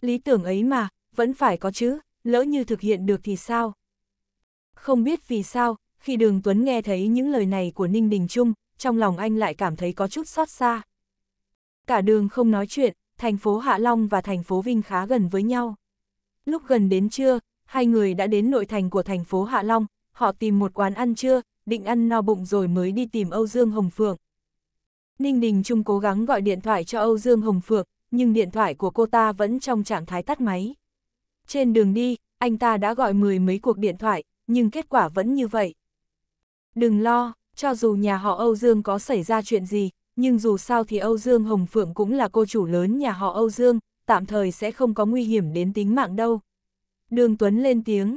Lý tưởng ấy mà, vẫn phải có chứ, lỡ như thực hiện được thì sao? Không biết vì sao, khi Đường Tuấn nghe thấy những lời này của Ninh Đình Trung, trong lòng anh lại cảm thấy có chút xót xa. Cả đường không nói chuyện, thành phố Hạ Long và thành phố Vinh khá gần với nhau. Lúc gần đến trưa, hai người đã đến nội thành của thành phố Hạ Long, họ tìm một quán ăn trưa, định ăn no bụng rồi mới đi tìm Âu Dương Hồng Phượng. Ninh Đình Trung cố gắng gọi điện thoại cho Âu Dương Hồng Phượng, nhưng điện thoại của cô ta vẫn trong trạng thái tắt máy. Trên đường đi, anh ta đã gọi mười mấy cuộc điện thoại, nhưng kết quả vẫn như vậy. Đừng lo, cho dù nhà họ Âu Dương có xảy ra chuyện gì, nhưng dù sao thì Âu Dương Hồng Phượng cũng là cô chủ lớn nhà họ Âu Dương, tạm thời sẽ không có nguy hiểm đến tính mạng đâu. Đường Tuấn lên tiếng.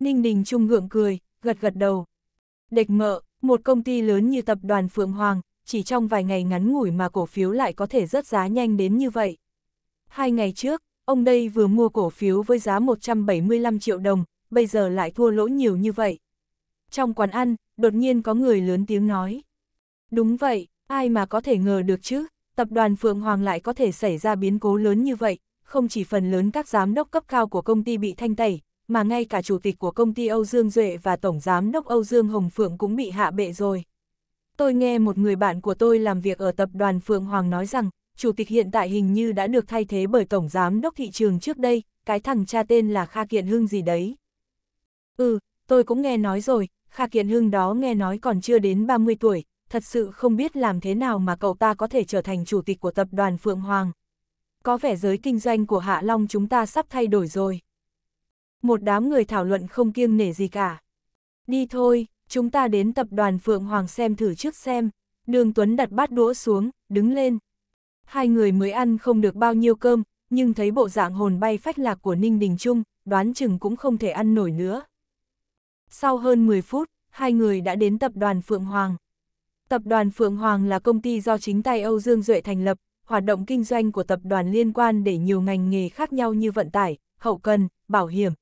Ninh Đình Trung gượng cười, gật gật đầu. Địch mợ, một công ty lớn như tập đoàn Phượng Hoàng, chỉ trong vài ngày ngắn ngủi mà cổ phiếu lại có thể rớt giá nhanh đến như vậy. Hai ngày trước, ông đây vừa mua cổ phiếu với giá 175 triệu đồng, bây giờ lại thua lỗ nhiều như vậy. Trong quán ăn, đột nhiên có người lớn tiếng nói. Đúng vậy, ai mà có thể ngờ được chứ, tập đoàn Phượng Hoàng lại có thể xảy ra biến cố lớn như vậy, không chỉ phần lớn các giám đốc cấp cao của công ty bị thanh tẩy, mà ngay cả chủ tịch của công ty Âu Dương Duệ và tổng giám đốc Âu Dương Hồng Phượng cũng bị hạ bệ rồi. Tôi nghe một người bạn của tôi làm việc ở tập đoàn Phượng Hoàng nói rằng, chủ tịch hiện tại hình như đã được thay thế bởi tổng giám đốc thị trường trước đây, cái thằng cha tên là Kha Kiện Hưng gì đấy. Ừ, tôi cũng nghe nói rồi, Kha Kiện Hưng đó nghe nói còn chưa đến 30 tuổi, thật sự không biết làm thế nào mà cậu ta có thể trở thành chủ tịch của tập đoàn Phượng Hoàng. Có vẻ giới kinh doanh của Hạ Long chúng ta sắp thay đổi rồi. Một đám người thảo luận không kiêng nể gì cả. Đi thôi, chúng ta đến tập đoàn Phượng Hoàng xem thử trước xem. Đường Tuấn đặt bát đũa xuống, đứng lên. Hai người mới ăn không được bao nhiêu cơm, nhưng thấy bộ dạng hồn bay phách lạc của Ninh Đình Trung, đoán chừng cũng không thể ăn nổi nữa. Sau hơn 10 phút, hai người đã đến tập đoàn Phượng Hoàng. Tập đoàn Phượng Hoàng là công ty do chính tay Âu Dương Duệ thành lập, hoạt động kinh doanh của tập đoàn liên quan để nhiều ngành nghề khác nhau như vận tải, hậu cần, bảo hiểm.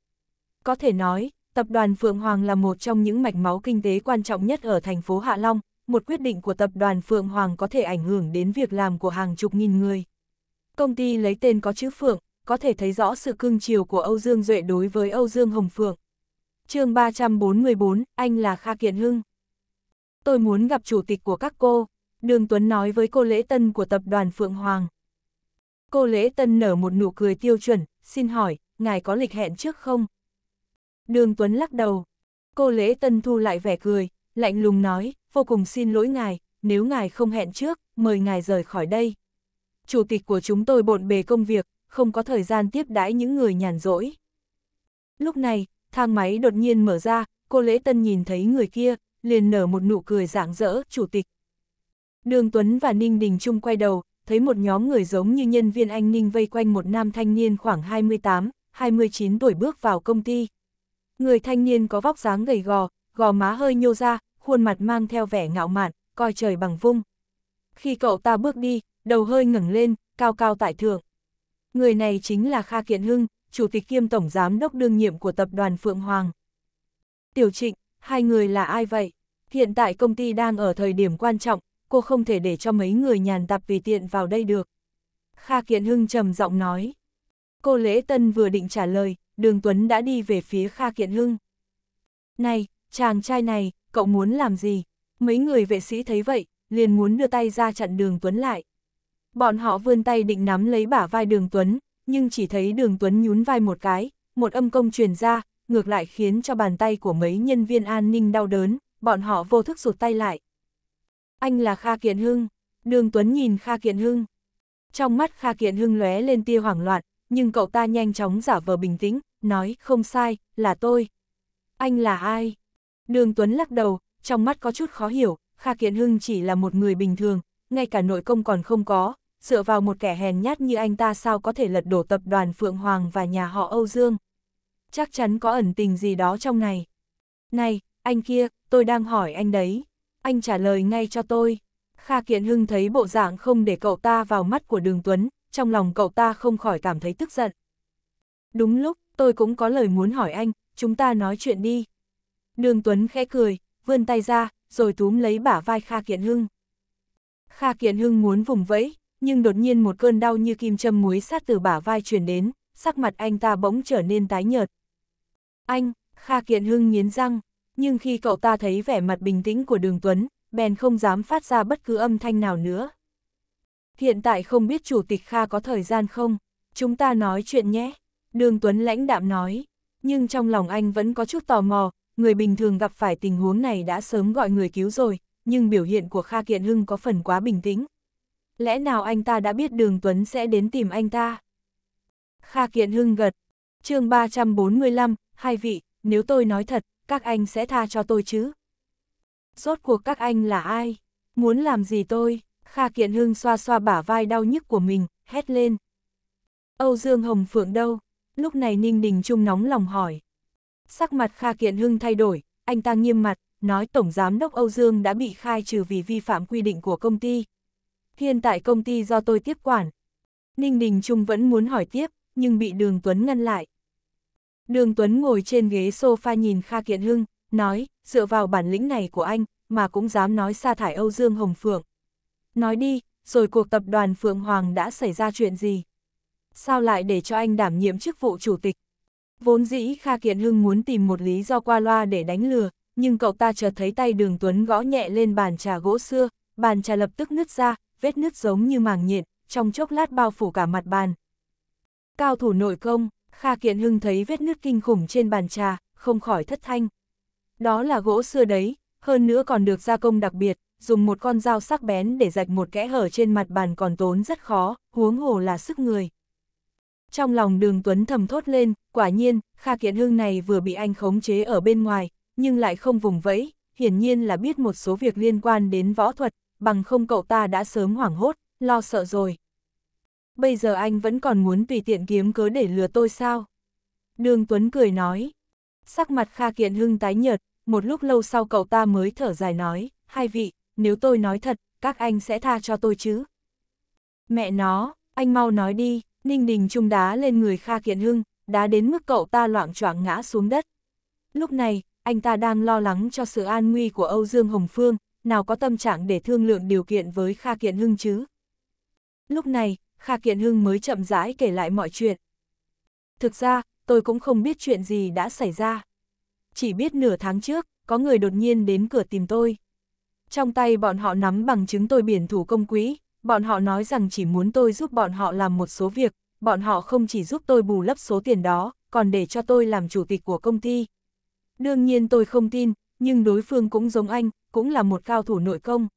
Có thể nói, tập đoàn Phượng Hoàng là một trong những mạch máu kinh tế quan trọng nhất ở thành phố Hạ Long, một quyết định của tập đoàn Phượng Hoàng có thể ảnh hưởng đến việc làm của hàng chục nghìn người. Công ty lấy tên có chữ Phượng, có thể thấy rõ sự cưng chiều của Âu Dương Duệ đối với Âu Dương Hồng Phượng chương 344, anh là Kha Kiện Hưng. Tôi muốn gặp chủ tịch của các cô, Đường Tuấn nói với cô Lễ Tân của tập đoàn Phượng Hoàng. Cô Lễ Tân nở một nụ cười tiêu chuẩn, xin hỏi, ngài có lịch hẹn trước không? Đường Tuấn lắc đầu. Cô Lễ Tân thu lại vẻ cười, lạnh lùng nói, vô cùng xin lỗi ngài, nếu ngài không hẹn trước, mời ngài rời khỏi đây. Chủ tịch của chúng tôi bộn bề công việc, không có thời gian tiếp đãi những người nhàn rỗi. Lúc này, thang máy đột nhiên mở ra, cô Lễ Tân nhìn thấy người kia, liền nở một nụ cười rạng rỡ, chủ tịch. Đường Tuấn và Ninh Đình Trung quay đầu, thấy một nhóm người giống như nhân viên anh Ninh vây quanh một nam thanh niên khoảng 28, 29 tuổi bước vào công ty. Người thanh niên có vóc dáng gầy gò, gò má hơi nhô ra, khuôn mặt mang theo vẻ ngạo mạn, coi trời bằng vung. Khi cậu ta bước đi, đầu hơi ngẩng lên, cao cao tại thượng. Người này chính là Kha Kiện Hưng, Chủ tịch kiêm Tổng Giám đốc đương nhiệm của tập đoàn Phượng Hoàng. Tiểu Trịnh, hai người là ai vậy? Hiện tại công ty đang ở thời điểm quan trọng, cô không thể để cho mấy người nhàn tạp vì tiện vào đây được. Kha Kiện Hưng trầm giọng nói. Cô Lễ Tân vừa định trả lời, Đường Tuấn đã đi về phía Kha Kiện Hưng. Này, chàng trai này, cậu muốn làm gì? Mấy người vệ sĩ thấy vậy, liền muốn đưa tay ra chặn Đường Tuấn lại. Bọn họ vươn tay định nắm lấy bả vai Đường Tuấn, nhưng chỉ thấy đường Tuấn nhún vai một cái, một âm công truyền ra, ngược lại khiến cho bàn tay của mấy nhân viên an ninh đau đớn, bọn họ vô thức rụt tay lại. Anh là Kha Kiện Hưng, đường Tuấn nhìn Kha Kiện Hưng. Trong mắt Kha Kiện Hưng lóe lên tia hoảng loạn, nhưng cậu ta nhanh chóng giả vờ bình tĩnh, nói không sai, là tôi. Anh là ai? Đường Tuấn lắc đầu, trong mắt có chút khó hiểu, Kha Kiện Hưng chỉ là một người bình thường, ngay cả nội công còn không có, dựa vào một kẻ hèn nhát như anh ta sao có thể lật đổ tập đoàn Phượng Hoàng và nhà họ Âu Dương. Chắc chắn có ẩn tình gì đó trong này. Này, anh kia, tôi đang hỏi anh đấy. Anh trả lời ngay cho tôi. Kha Kiện Hưng thấy bộ dạng không để cậu ta vào mắt của Đường Tuấn, trong lòng cậu ta không khỏi cảm thấy tức giận. Đúng lúc, tôi cũng có lời muốn hỏi anh, chúng ta nói chuyện đi. Đường Tuấn khẽ cười, vươn tay ra, rồi túm lấy bả vai Kha Kiện Hưng. Kha Kiện Hưng muốn vùng vẫy, nhưng đột nhiên một cơn đau như kim châm muối sát từ bả vai truyền đến, sắc mặt anh ta bỗng trở nên tái nhợt. Anh, Kha Kiện Hưng nghiến răng, nhưng khi cậu ta thấy vẻ mặt bình tĩnh của Đường Tuấn, bèn không dám phát ra bất cứ âm thanh nào nữa. Hiện tại không biết Chủ tịch Kha có thời gian không, chúng ta nói chuyện nhé, Đường Tuấn lãnh đạm nói, nhưng trong lòng anh vẫn có chút tò mò, người bình thường gặp phải tình huống này đã sớm gọi người cứu rồi, nhưng biểu hiện của Kha Kiện Hưng có phần quá bình tĩnh, lẽ nào anh ta đã biết đường Tuấn sẽ đến tìm anh ta? Kha Kiện Hưng gật, chương 345, hai vị, nếu tôi nói thật, các anh sẽ tha cho tôi chứ? Rốt cuộc các anh là ai? Muốn làm gì tôi? Kha Kiện Hưng xoa xoa bả vai đau nhức của mình, hét lên. Âu Dương Hồng Phượng đâu? Lúc này Ninh Đình Trung nóng lòng hỏi. Sắc mặt Kha Kiện Hưng thay đổi, anh ta nghiêm mặt, nói Tổng Giám đốc Âu Dương đã bị khai trừ vì vi phạm quy định của công ty, hiện tại công ty do tôi tiếp quản. Ninh Đình Trung vẫn muốn hỏi tiếp, nhưng bị Đường Tuấn ngăn lại. Đường Tuấn ngồi trên ghế sofa nhìn Kha Kiện Hưng, nói, dựa vào bản lĩnh này của anh, mà cũng dám nói sa thải Âu Dương Hồng Phượng. Nói đi, rồi cuộc tập đoàn Phượng Hoàng đã xảy ra chuyện gì? Sao lại để cho anh đảm nhiệm chức vụ chủ tịch? Vốn dĩ Kha Kiện Hưng muốn tìm một lý do qua loa để đánh lừa, nhưng cậu ta chợt thấy tay Đường Tuấn gõ nhẹ lên bàn trà gỗ xưa, bàn trà lập tức nứt ra, vết nứt giống như màng nhện, trong chốc lát bao phủ cả mặt bàn. Cao thủ nội công, Kha Kiện Hưng thấy vết nứt kinh khủng trên bàn trà, không khỏi thất thanh. Đó là gỗ xưa đấy, hơn nữa còn được gia công đặc biệt, dùng một con dao sắc bén để rạch một kẽ hở trên mặt bàn còn tốn rất khó, huống hồ là sức người. Trong lòng đường Tuấn thầm thốt lên, quả nhiên, Kha Kiện Hưng này vừa bị anh khống chế ở bên ngoài, nhưng lại không vùng vẫy, hiển nhiên là biết một số việc liên quan đến võ thuật, bằng không cậu ta đã sớm hoảng hốt, lo sợ rồi. Bây giờ anh vẫn còn muốn tùy tiện kiếm cớ để lừa tôi sao? Đường Tuấn cười nói. Sắc mặt Kha Kiện Hưng tái nhợt, một lúc lâu sau cậu ta mới thở dài nói, hai vị, nếu tôi nói thật, các anh sẽ tha cho tôi chứ. Mẹ nó, anh mau nói đi, Ninh Đình trung đá lên người Kha Kiện Hưng, đá đến mức cậu ta loạn choạng ngã xuống đất. Lúc này, anh ta đang lo lắng cho sự an nguy của Âu Dương Hồng Phương, nào có tâm trạng để thương lượng điều kiện với Kha Kiện Hưng chứ. Lúc này, Kha Kiện Hưng mới chậm rãi kể lại mọi chuyện. Thực ra, tôi cũng không biết chuyện gì đã xảy ra. Chỉ biết nửa tháng trước, có người đột nhiên đến cửa tìm tôi. Trong tay bọn họ nắm bằng chứng tôi biển thủ công quỹ, bọn họ nói rằng chỉ muốn tôi giúp bọn họ làm một số việc, bọn họ không chỉ giúp tôi bù lấp số tiền đó, còn để cho tôi làm chủ tịch của công ty. Đương nhiên tôi không tin, nhưng đối phương cũng giống anh, cũng là một cao thủ nội công.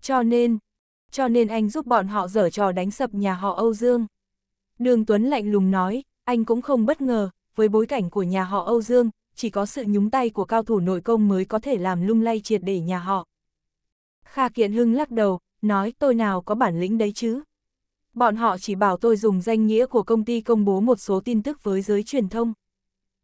Cho nên, cho nên anh giúp bọn họ dở trò đánh sập nhà họ Âu Dương. Đường Tuấn lạnh lùng nói, anh cũng không bất ngờ, với bối cảnh của nhà họ Âu Dương, chỉ có sự nhúng tay của cao thủ nội công mới có thể làm lung lay triệt để nhà họ. Kha Kiện Hưng lắc đầu, nói tôi nào có bản lĩnh đấy chứ. Bọn họ chỉ bảo tôi dùng danh nghĩa của công ty công bố một số tin tức với giới truyền thông.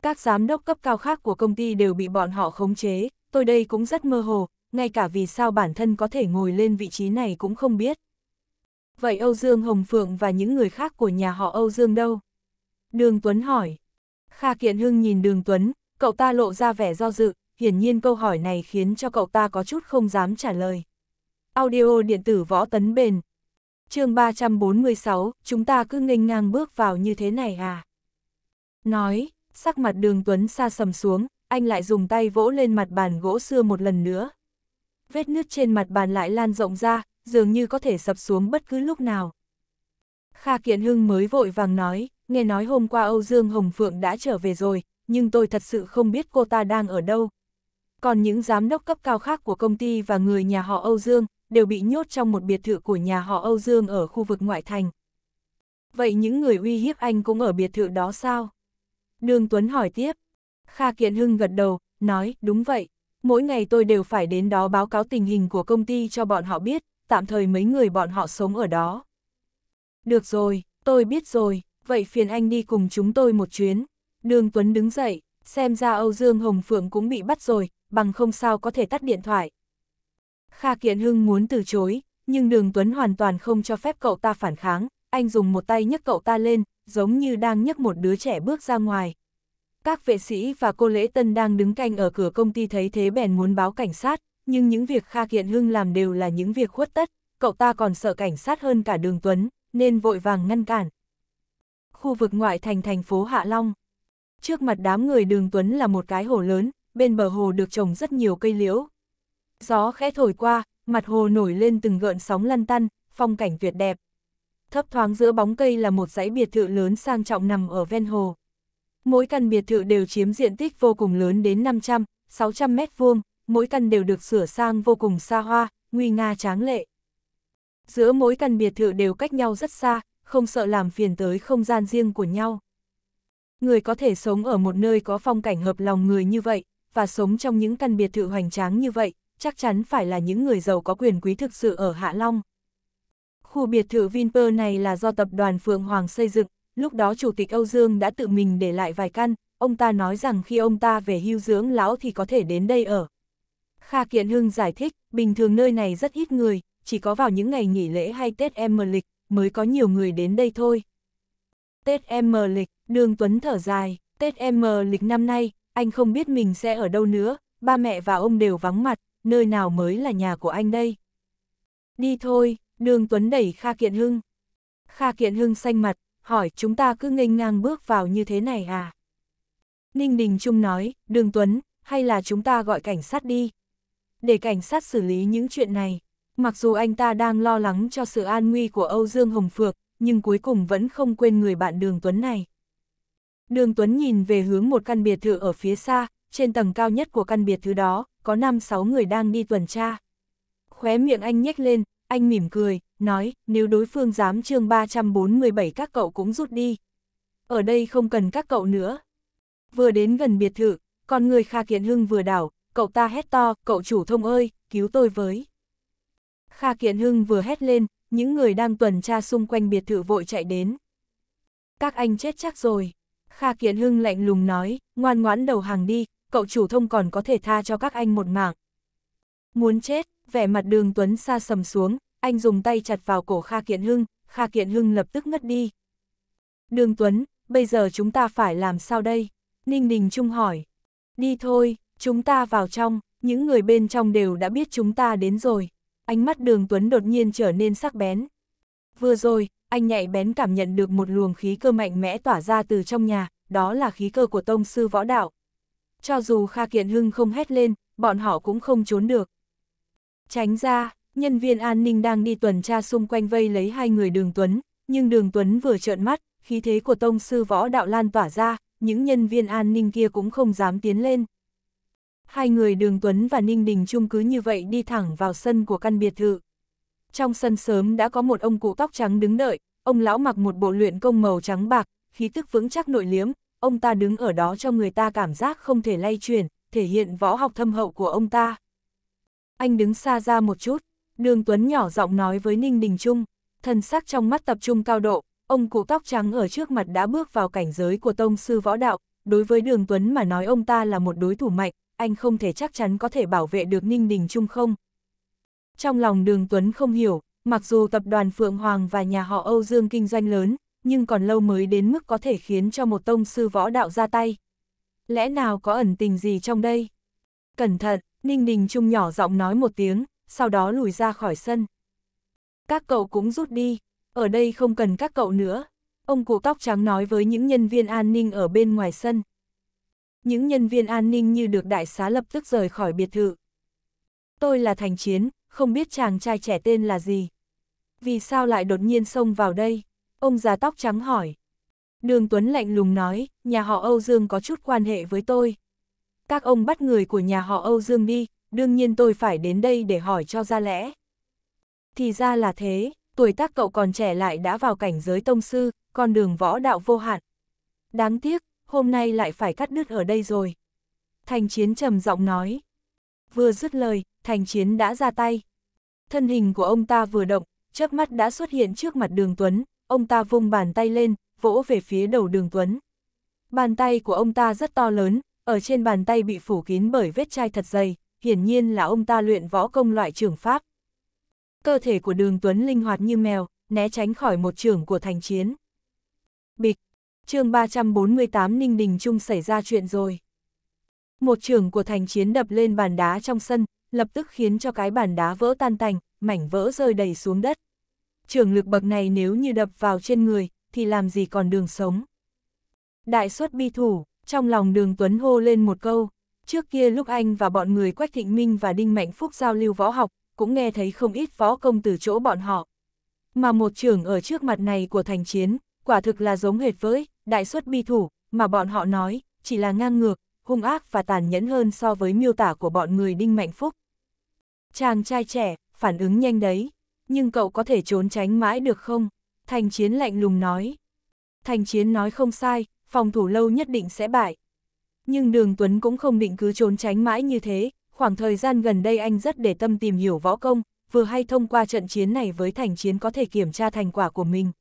Các giám đốc cấp cao khác của công ty đều bị bọn họ khống chế, tôi đây cũng rất mơ hồ, ngay cả vì sao bản thân có thể ngồi lên vị trí này cũng không biết. Vậy Âu Dương Hồng Phượng và những người khác của nhà họ Âu Dương đâu? Đường Tuấn hỏi. Kha Kiện Hưng nhìn Đường Tuấn, cậu ta lộ ra vẻ do dự, hiển nhiên câu hỏi này khiến cho cậu ta có chút không dám trả lời. Audio điện tử võ tấn bền. chương 346, chúng ta cứ nghênh ngang bước vào như thế này à? Nói, sắc mặt đường Tuấn xa sầm xuống, anh lại dùng tay vỗ lên mặt bàn gỗ xưa một lần nữa vết nứt trên mặt bàn lại lan rộng ra, dường như có thể sập xuống bất cứ lúc nào. Kha Kiện Hưng mới vội vàng nói, nghe nói hôm qua Âu Dương Hồng Phượng đã trở về rồi, nhưng tôi thật sự không biết cô ta đang ở đâu. Còn những giám đốc cấp cao khác của công ty và người nhà họ Âu Dương đều bị nhốt trong một biệt thự của nhà họ Âu Dương ở khu vực ngoại thành. Vậy những người uy hiếp anh cũng ở biệt thự đó sao? Đường Tuấn hỏi tiếp. Kha Kiện Hưng gật đầu, nói, đúng vậy, mỗi ngày tôi đều phải đến đó báo cáo tình hình của công ty cho bọn họ biết, tạm thời mấy người bọn họ sống ở đó. Được rồi, tôi biết rồi, vậy phiền anh đi cùng chúng tôi một chuyến. Đường Tuấn đứng dậy, xem ra Âu Dương Hồng Phượng cũng bị bắt rồi, bằng không sao có thể tắt điện thoại. Kha Kiện Hưng muốn từ chối, nhưng đường Tuấn hoàn toàn không cho phép cậu ta phản kháng, anh dùng một tay nhấc cậu ta lên, giống như đang nhấc một đứa trẻ bước ra ngoài, các vệ sĩ và cô Lễ Tân đang đứng canh ở cửa công ty thấy thế bèn muốn báo cảnh sát, nhưng những việc Kha Kiện Hưng làm đều là những việc khuất tất, cậu ta còn sợ cảnh sát hơn cả đường Tuấn, nên vội vàng ngăn cản. Khu vực ngoại thành thành phố Hạ Long Trước mặt đám người đường Tuấn là một cái hồ lớn, bên bờ hồ được trồng rất nhiều cây liễu. Gió khẽ thổi qua, mặt hồ nổi lên từng gợn sóng lăn tăn, phong cảnh tuyệt đẹp. Thấp thoáng giữa bóng cây là một dãy biệt thự lớn sang trọng nằm ở ven hồ. Mỗi căn biệt thự đều chiếm diện tích vô cùng lớn đến 500, 600 mét vuông, mỗi căn đều được sửa sang vô cùng xa hoa, nguy nga tráng lệ. Giữa mỗi căn biệt thự đều cách nhau rất xa, không sợ làm phiền tới không gian riêng của nhau. Người có thể sống ở một nơi có phong cảnh hợp lòng người như vậy, và sống trong những căn biệt thự hoành tráng như vậy, chắc chắn phải là những người giàu có quyền quý thực sự ở Hạ Long. Khu biệt thự Vinpearl này là do tập đoàn Phượng Hoàng xây dựng, lúc đó Chủ tịch Âu Dương đã tự mình để lại vài căn, ông ta nói rằng khi ông ta về hưu dưỡng lão thì có thể đến đây ở. Kha Kiện Hưng giải thích, bình thường nơi này rất ít người, chỉ có vào những ngày nghỉ lễ hay Tết em mờ lịch mới có nhiều người đến đây thôi. Tết em mờ lịch, Đường Tuấn thở dài, Tết em mờ lịch năm nay, anh không biết mình sẽ ở đâu nữa, ba mẹ và ông đều vắng mặt, nơi nào mới là nhà của anh đây. Đi thôi, Đường Tuấn đẩy Kha Kiện Hưng. Kha Kiện Hưng xanh mặt, hỏi chúng ta cứ nghênh ngang bước vào như thế này à? Ninh Đình Trung nói, Đường Tuấn, hay là chúng ta gọi cảnh sát đi? Để cảnh sát xử lý những chuyện này, mặc dù anh ta đang lo lắng cho sự an nguy của Âu Dương Hồng Phược, nhưng cuối cùng vẫn không quên người bạn Đường Tuấn này. Đường Tuấn nhìn về hướng một căn biệt thự ở phía xa, trên tầng cao nhất của căn biệt thự đó, có 5-6 người đang đi tuần tra. Khóe miệng anh nhếch lên, anh mỉm cười, nói, nếu đối phương dám chương 347 các cậu cũng rút đi. Ở đây không cần các cậu nữa. Vừa đến gần biệt thự, con người Kha Kiện Hưng vừa đảo, cậu ta hét to, cậu chủ thông ơi, cứu tôi với. Kha Kiện Hưng vừa hét lên, những người đang tuần tra xung quanh biệt thự vội chạy đến. Các anh chết chắc rồi. Kha Kiện Hưng lạnh lùng nói, ngoan ngoãn đầu hàng đi, cậu chủ thông còn có thể tha cho các anh một mạng. Muốn chết, vẻ mặt đường Tuấn xa sầm xuống, anh dùng tay chặt vào cổ Kha Kiện Hưng, Kha Kiện Hưng lập tức ngất đi. Đường Tuấn, bây giờ chúng ta phải làm sao đây? Ninh Đình Trung hỏi. Đi thôi, chúng ta vào trong, những người bên trong đều đã biết chúng ta đến rồi. Ánh mắt đường Tuấn đột nhiên trở nên sắc bén. Vừa rồi, anh nhạy bén cảm nhận được một luồng khí cơ mạnh mẽ tỏa ra từ trong nhà, đó là khí cơ của tông sư võ đạo. Cho dù Kha Kiện Hưng không hét lên, bọn họ cũng không trốn được. Tránh ra, nhân viên an ninh đang đi tuần tra xung quanh vây lấy hai người đường Tuấn, nhưng đường Tuấn vừa trợn mắt, khí thế của tông sư võ đạo lan tỏa ra, những nhân viên an ninh kia cũng không dám tiến lên. Hai người đường Tuấn và Ninh Đình Trung cứ như vậy đi thẳng vào sân của căn biệt thự. Trong sân sớm đã có một ông cụ tóc trắng đứng đợi, ông lão mặc một bộ luyện công màu trắng bạc, khí tức vững chắc nội liếm, ông ta đứng ở đó cho người ta cảm giác không thể lay chuyển, thể hiện võ học thâm hậu của ông ta anh đứng xa ra một chút, đường Tuấn nhỏ giọng nói với Ninh Đình Trung, thần sắc trong mắt tập trung cao độ, ông cụ tóc trắng ở trước mặt đã bước vào cảnh giới của tông sư võ đạo, đối với đường Tuấn mà nói ông ta là một đối thủ mạnh, anh không thể chắc chắn có thể bảo vệ được Ninh Đình Trung không. Trong lòng đường Tuấn không hiểu, mặc dù tập đoàn Phượng Hoàng và nhà họ Âu Dương kinh doanh lớn, nhưng còn lâu mới đến mức có thể khiến cho một tông sư võ đạo ra tay. Lẽ nào có ẩn tình gì trong đây? cẩn thận, Ninh Đình Trung nhỏ giọng nói một tiếng, sau đó lùi ra khỏi sân. Các cậu cũng rút đi, ở đây không cần các cậu nữa. Ông cụ tóc trắng nói với những nhân viên an ninh ở bên ngoài sân. Những nhân viên an ninh như được đại xá lập tức rời khỏi biệt thự. Tôi là Thành Chiến, không biết chàng trai trẻ tên là gì. Vì sao lại đột nhiên xông vào đây? Ông già tóc trắng hỏi. Đường Tuấn lạnh lùng nói, nhà họ Âu Dương có chút quan hệ với tôi các ông bắt người của nhà họ Âu Dương đi, đương nhiên tôi phải đến đây để hỏi cho ra lẽ. Thì ra là thế, tuổi tác cậu còn trẻ lại đã vào cảnh giới tông sư, con đường võ đạo vô hạn. Đáng tiếc, hôm nay lại phải cắt đứt ở đây rồi. Thành Chiến trầm giọng nói. Vừa dứt lời, Thành Chiến đã ra tay. Thân hình của ông ta vừa động, chớp mắt đã xuất hiện trước mặt đường Tuấn, ông ta vung bàn tay lên, vỗ về phía đầu đường Tuấn. Bàn tay của ông ta rất to lớn, ở trên bàn tay bị phủ kín bởi vết chai thật dày, hiển nhiên là ông ta luyện võ công loại trường pháp. Cơ thể của đường Tuấn linh hoạt như mèo, né tránh khỏi một trường của thành chiến. Bịch, chương 348 Ninh Đình Trung xảy ra chuyện rồi. Một trường của thành chiến đập lên bàn đá trong sân, lập tức khiến cho cái bàn đá vỡ tan tành, mảnh vỡ rơi đầy xuống đất. Trường lực bậc này nếu như đập vào trên người, thì làm gì còn đường sống. Đại suất bi thủ, trong lòng đường Tuấn hô lên một câu. Trước kia lúc anh và bọn người Quách Thịnh Minh và Đinh Mạnh Phúc giao lưu võ học, cũng nghe thấy không ít võ công từ chỗ bọn họ. Mà một trưởng ở trước mặt này của thành chiến, quả thực là giống hệt với, đại suất bi thủ, mà bọn họ nói, chỉ là ngang ngược, hung ác và tàn nhẫn hơn so với miêu tả của bọn người Đinh Mạnh Phúc. Chàng trai trẻ, phản ứng nhanh đấy, nhưng cậu có thể trốn tránh mãi được không? Thành Chiến lạnh lùng nói. Thành Chiến nói không sai, phòng thủ lâu nhất định sẽ bại. Nhưng đường Tuấn cũng không định cứ trốn tránh mãi như thế, khoảng thời gian gần đây anh rất để tâm tìm hiểu võ công, vừa hay thông qua trận chiến này với thành chiến có thể kiểm tra thành quả của mình.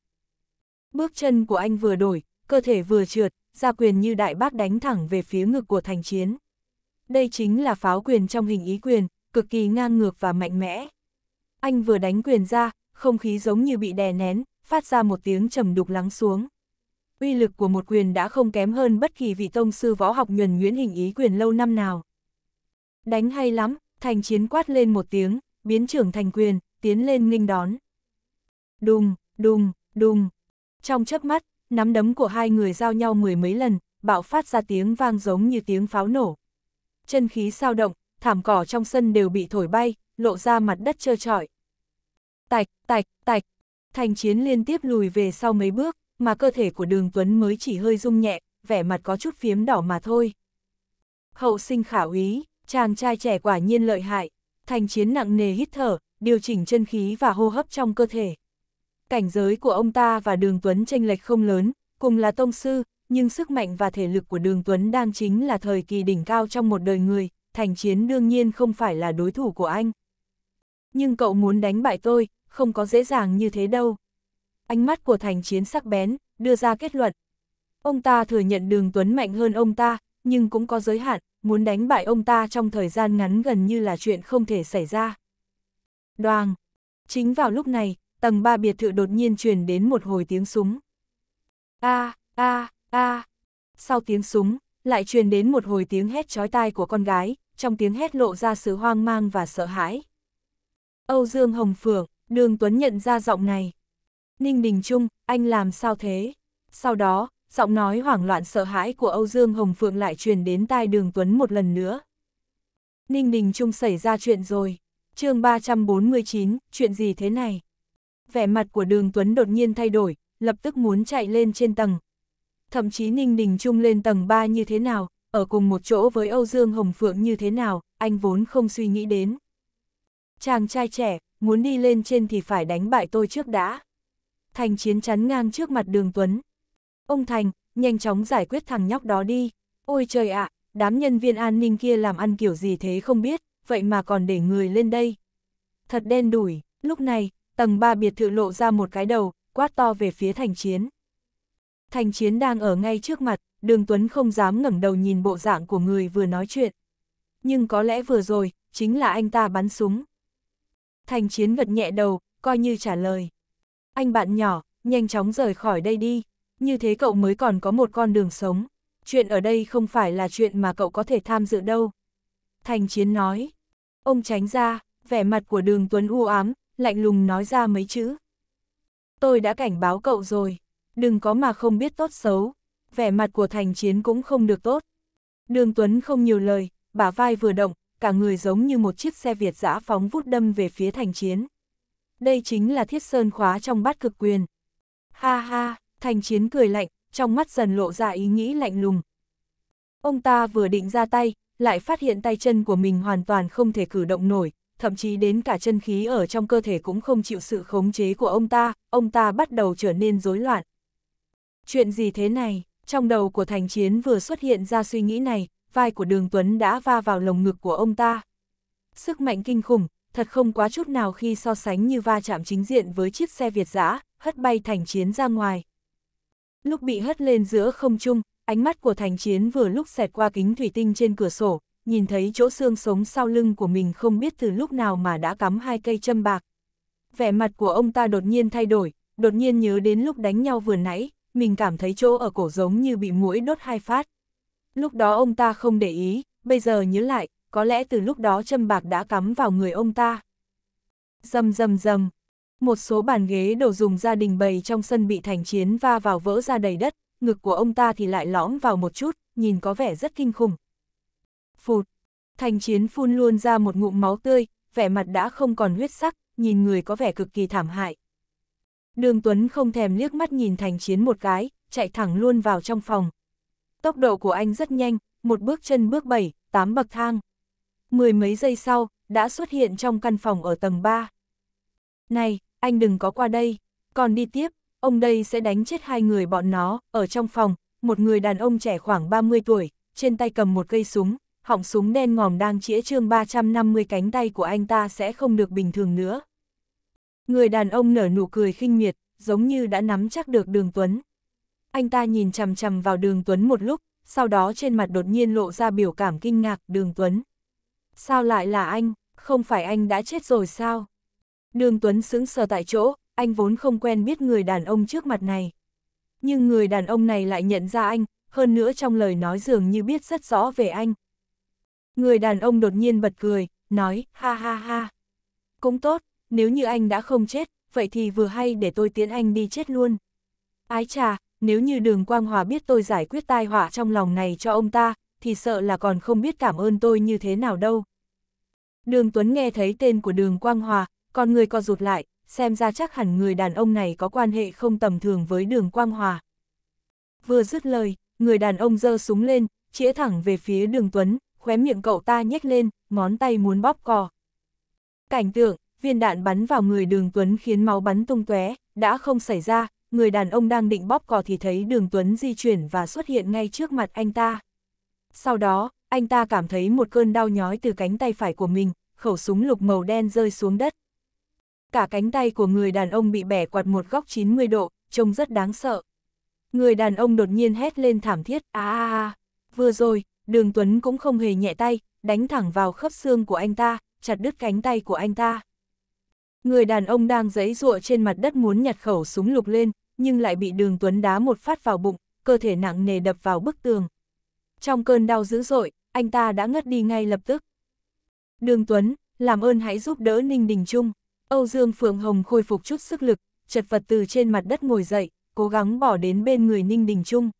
Bước chân của anh vừa đổi, cơ thể vừa trượt, ra quyền như đại bác đánh thẳng về phía ngực của thành chiến. Đây chính là pháo quyền trong hình ý quyền, cực kỳ ngang ngược và mạnh mẽ. Anh vừa đánh quyền ra, không khí giống như bị đè nén, phát ra một tiếng trầm đục lắng xuống uy lực của một quyền đã không kém hơn bất kỳ vị tông sư võ học nhuần nguyễn hình ý quyền lâu năm nào. Đánh hay lắm, thành chiến quát lên một tiếng, biến trưởng thành quyền, tiến lên nghênh đón. Đùng, đùng, đùng. Trong chớp mắt, nắm đấm của hai người giao nhau mười mấy lần, bạo phát ra tiếng vang giống như tiếng pháo nổ. Chân khí sao động, thảm cỏ trong sân đều bị thổi bay, lộ ra mặt đất trơ trọi. Tạch, tạch, tạch. Thành chiến liên tiếp lùi về sau mấy bước mà cơ thể của đường Tuấn mới chỉ hơi rung nhẹ, vẻ mặt có chút phiếm đỏ mà thôi. Hậu sinh khả úy, chàng trai trẻ quả nhiên lợi hại, thành chiến nặng nề hít thở, điều chỉnh chân khí và hô hấp trong cơ thể. Cảnh giới của ông ta và đường Tuấn tranh lệch không lớn, cùng là tông sư, nhưng sức mạnh và thể lực của đường Tuấn đang chính là thời kỳ đỉnh cao trong một đời người, thành chiến đương nhiên không phải là đối thủ của anh. Nhưng cậu muốn đánh bại tôi, không có dễ dàng như thế đâu ánh mắt của thành chiến sắc bén, đưa ra kết luận. Ông ta thừa nhận đường Tuấn mạnh hơn ông ta, nhưng cũng có giới hạn, muốn đánh bại ông ta trong thời gian ngắn gần như là chuyện không thể xảy ra. Đoàn! Chính vào lúc này, tầng 3 biệt thự đột nhiên truyền đến một hồi tiếng súng. A, a, a. Sau tiếng súng, lại truyền đến một hồi tiếng hét chói tai của con gái, trong tiếng hét lộ ra sự hoang mang và sợ hãi. Âu Dương Hồng Phượng, Đường Tuấn nhận ra giọng này. Ninh Đình Trung, anh làm sao thế? Sau đó, giọng nói hoảng loạn sợ hãi của Âu Dương Hồng Phượng lại truyền đến tai đường Tuấn một lần nữa. Ninh Đình Trung xảy ra chuyện rồi. chương 349, chuyện gì thế này? Vẻ mặt của đường Tuấn đột nhiên thay đổi, lập tức muốn chạy lên trên tầng. Thậm chí Ninh Đình Trung lên tầng 3 như thế nào, ở cùng một chỗ với Âu Dương Hồng Phượng như thế nào, anh vốn không suy nghĩ đến. Chàng trai trẻ, muốn đi lên trên thì phải đánh bại tôi trước đã. Thành chiến chắn ngang trước mặt đường Tuấn. Ông Thành, nhanh chóng giải quyết thằng nhóc đó đi. Ôi trời ạ, đám nhân viên an ninh kia làm ăn kiểu gì thế không biết, vậy mà còn để người lên đây. Thật đen đủi, lúc này, tầng 3 biệt thự lộ ra một cái đầu, quát to về phía thành chiến. Thành chiến đang ở ngay trước mặt, đường Tuấn không dám ngẩng đầu nhìn bộ dạng của người vừa nói chuyện. Nhưng có lẽ vừa rồi, chính là anh ta bắn súng. Thành chiến gật nhẹ đầu, coi như trả lời anh bạn nhỏ, nhanh chóng rời khỏi đây đi, như thế cậu mới còn có một con đường sống. Chuyện ở đây không phải là chuyện mà cậu có thể tham dự đâu. Thành Chiến nói. Ông tránh ra, vẻ mặt của đường Tuấn u ám, lạnh lùng nói ra mấy chữ. Tôi đã cảnh báo cậu rồi, đừng có mà không biết tốt xấu. Vẻ mặt của Thành Chiến cũng không được tốt. Đường Tuấn không nhiều lời, bả vai vừa động, cả người giống như một chiếc xe Việt giã phóng vút đâm về phía Thành Chiến đây chính là thiết sơn khóa trong bát cực quyền. Ha ha, thành chiến cười lạnh, trong mắt dần lộ ra ý nghĩ lạnh lùng. Ông ta vừa định ra tay, lại phát hiện tay chân của mình hoàn toàn không thể cử động nổi, thậm chí đến cả chân khí ở trong cơ thể cũng không chịu sự khống chế của ông ta, ông ta bắt đầu trở nên rối loạn. Chuyện gì thế này, trong đầu của thành chiến vừa xuất hiện ra suy nghĩ này, vai của đường Tuấn đã va vào lồng ngực của ông ta. Sức mạnh kinh khủng, thật không quá chút nào khi so sánh như va chạm chính diện với chiếc xe Việt dã, hất bay thành chiến ra ngoài. Lúc bị hất lên giữa không trung, ánh mắt của thành chiến vừa lúc xẹt qua kính thủy tinh trên cửa sổ, nhìn thấy chỗ xương sống sau lưng của mình không biết từ lúc nào mà đã cắm hai cây châm bạc. Vẻ mặt của ông ta đột nhiên thay đổi, đột nhiên nhớ đến lúc đánh nhau vừa nãy, mình cảm thấy chỗ ở cổ giống như bị mũi đốt hai phát. Lúc đó ông ta không để ý, bây giờ nhớ lại, có lẽ từ lúc đó châm bạc đã cắm vào người ông ta. Dầm dầm dầm, một số bàn ghế đồ dùng gia đình bày trong sân bị thành chiến va vào vỡ ra đầy đất, ngực của ông ta thì lại lõm vào một chút, nhìn có vẻ rất kinh khủng. Phụt, thành chiến phun luôn ra một ngụm máu tươi, vẻ mặt đã không còn huyết sắc, nhìn người có vẻ cực kỳ thảm hại. Đường Tuấn không thèm liếc mắt nhìn thành chiến một cái, chạy thẳng luôn vào trong phòng. Tốc độ của anh rất nhanh, một bước chân bước bảy, tám bậc thang mười mấy giây sau, đã xuất hiện trong căn phòng ở tầng 3. Này, anh đừng có qua đây, còn đi tiếp, ông đây sẽ đánh chết hai người bọn nó, ở trong phòng, một người đàn ông trẻ khoảng 30 tuổi, trên tay cầm một cây súng, họng súng đen ngòm đang chĩa chương 350 cánh tay của anh ta sẽ không được bình thường nữa. Người đàn ông nở nụ cười khinh miệt, giống như đã nắm chắc được đường Tuấn. Anh ta nhìn chằm chằm vào đường Tuấn một lúc, sau đó trên mặt đột nhiên lộ ra biểu cảm kinh ngạc đường Tuấn, Sao lại là anh, không phải anh đã chết rồi sao? Đường Tuấn sững sờ tại chỗ, anh vốn không quen biết người đàn ông trước mặt này. Nhưng người đàn ông này lại nhận ra anh, hơn nữa trong lời nói dường như biết rất rõ về anh. Người đàn ông đột nhiên bật cười, nói, ha ha ha. Cũng tốt, nếu như anh đã không chết, vậy thì vừa hay để tôi tiến anh đi chết luôn. Ái chà, nếu như đường Quang Hòa biết tôi giải quyết tai họa trong lòng này cho ông ta, thì sợ là còn không biết cảm ơn tôi như thế nào đâu. Đường Tuấn nghe thấy tên của đường Quang Hòa, con người co rụt lại, xem ra chắc hẳn người đàn ông này có quan hệ không tầm thường với đường Quang Hòa. Vừa dứt lời, người đàn ông giơ súng lên, chĩa thẳng về phía đường Tuấn, khóe miệng cậu ta nhếch lên, ngón tay muốn bóp cò. Cảnh tượng, viên đạn bắn vào người đường Tuấn khiến máu bắn tung tóe đã không xảy ra, người đàn ông đang định bóp cò thì thấy đường Tuấn di chuyển và xuất hiện ngay trước mặt anh ta. Sau đó, anh ta cảm thấy một cơn đau nhói từ cánh tay phải của mình, khẩu súng lục màu đen rơi xuống đất. Cả cánh tay của người đàn ông bị bẻ quạt một góc 90 độ, trông rất đáng sợ. Người đàn ông đột nhiên hét lên thảm thiết, a a a. Vừa rồi, Đường Tuấn cũng không hề nhẹ tay, đánh thẳng vào khớp xương của anh ta, chặt đứt cánh tay của anh ta. Người đàn ông đang giãy giụa trên mặt đất muốn nhặt khẩu súng lục lên, nhưng lại bị Đường Tuấn đá một phát vào bụng, cơ thể nặng nề đập vào bức tường. Trong cơn đau dữ dội, anh ta đã ngất đi ngay lập tức. Đường Tuấn, làm ơn hãy giúp đỡ Ninh Đình Trung. Âu Dương Phượng Hồng khôi phục chút sức lực, chật vật từ trên mặt đất ngồi dậy, cố gắng bỏ đến bên người Ninh Đình Trung.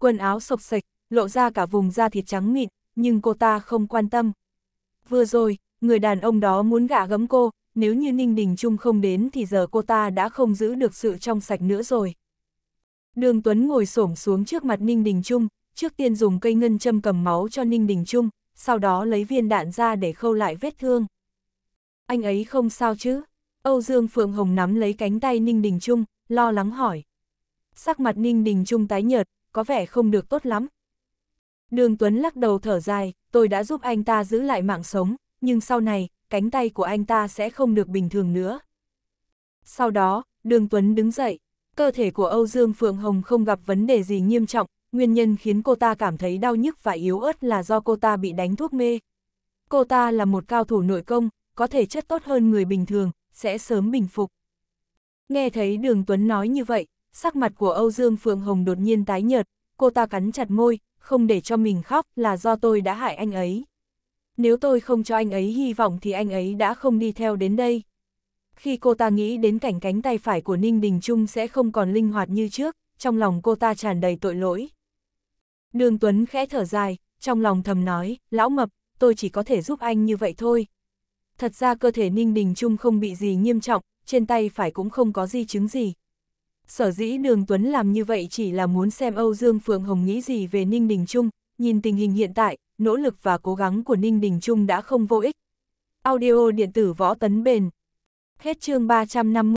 Quần áo sộc sạch, lộ ra cả vùng da thịt trắng mịn, nhưng cô ta không quan tâm. Vừa rồi, người đàn ông đó muốn gạ gấm cô, nếu như Ninh Đình Trung không đến thì giờ cô ta đã không giữ được sự trong sạch nữa rồi. Đường Tuấn ngồi xổm xuống trước mặt Ninh Đình Trung, trước tiên dùng cây ngân châm cầm máu cho Ninh Đình Trung, sau đó lấy viên đạn ra để khâu lại vết thương. Anh ấy không sao chứ? Âu Dương Phượng Hồng nắm lấy cánh tay Ninh Đình Trung, lo lắng hỏi. Sắc mặt Ninh Đình Trung tái nhợt, có vẻ không được tốt lắm. Đường Tuấn lắc đầu thở dài, tôi đã giúp anh ta giữ lại mạng sống, nhưng sau này, cánh tay của anh ta sẽ không được bình thường nữa. Sau đó, Đường Tuấn đứng dậy, cơ thể của Âu Dương Phượng Hồng không gặp vấn đề gì nghiêm trọng, nguyên nhân khiến cô ta cảm thấy đau nhức và yếu ớt là do cô ta bị đánh thuốc mê. Cô ta là một cao thủ nội công, có thể chất tốt hơn người bình thường, sẽ sớm bình phục. Nghe thấy Đường Tuấn nói như vậy, sắc mặt của Âu Dương Phượng Hồng đột nhiên tái nhợt, cô ta cắn chặt môi, không để cho mình khóc là do tôi đã hại anh ấy. Nếu tôi không cho anh ấy hy vọng thì anh ấy đã không đi theo đến đây. Khi cô ta nghĩ đến cảnh cánh tay phải của Ninh Đình Trung sẽ không còn linh hoạt như trước, trong lòng cô ta tràn đầy tội lỗi. Đường Tuấn khẽ thở dài, trong lòng thầm nói, lão mập, tôi chỉ có thể giúp anh như vậy thôi. Thật ra cơ thể Ninh Đình Trung không bị gì nghiêm trọng, trên tay phải cũng không có di chứng gì. Sở dĩ đường Tuấn làm như vậy chỉ là muốn xem Âu Dương Phượng Hồng nghĩ gì về Ninh Đình Trung, nhìn tình hình hiện tại, nỗ lực và cố gắng của Ninh Đình Trung đã không vô ích. Audio điện tử võ tấn bền. Hết chương 350.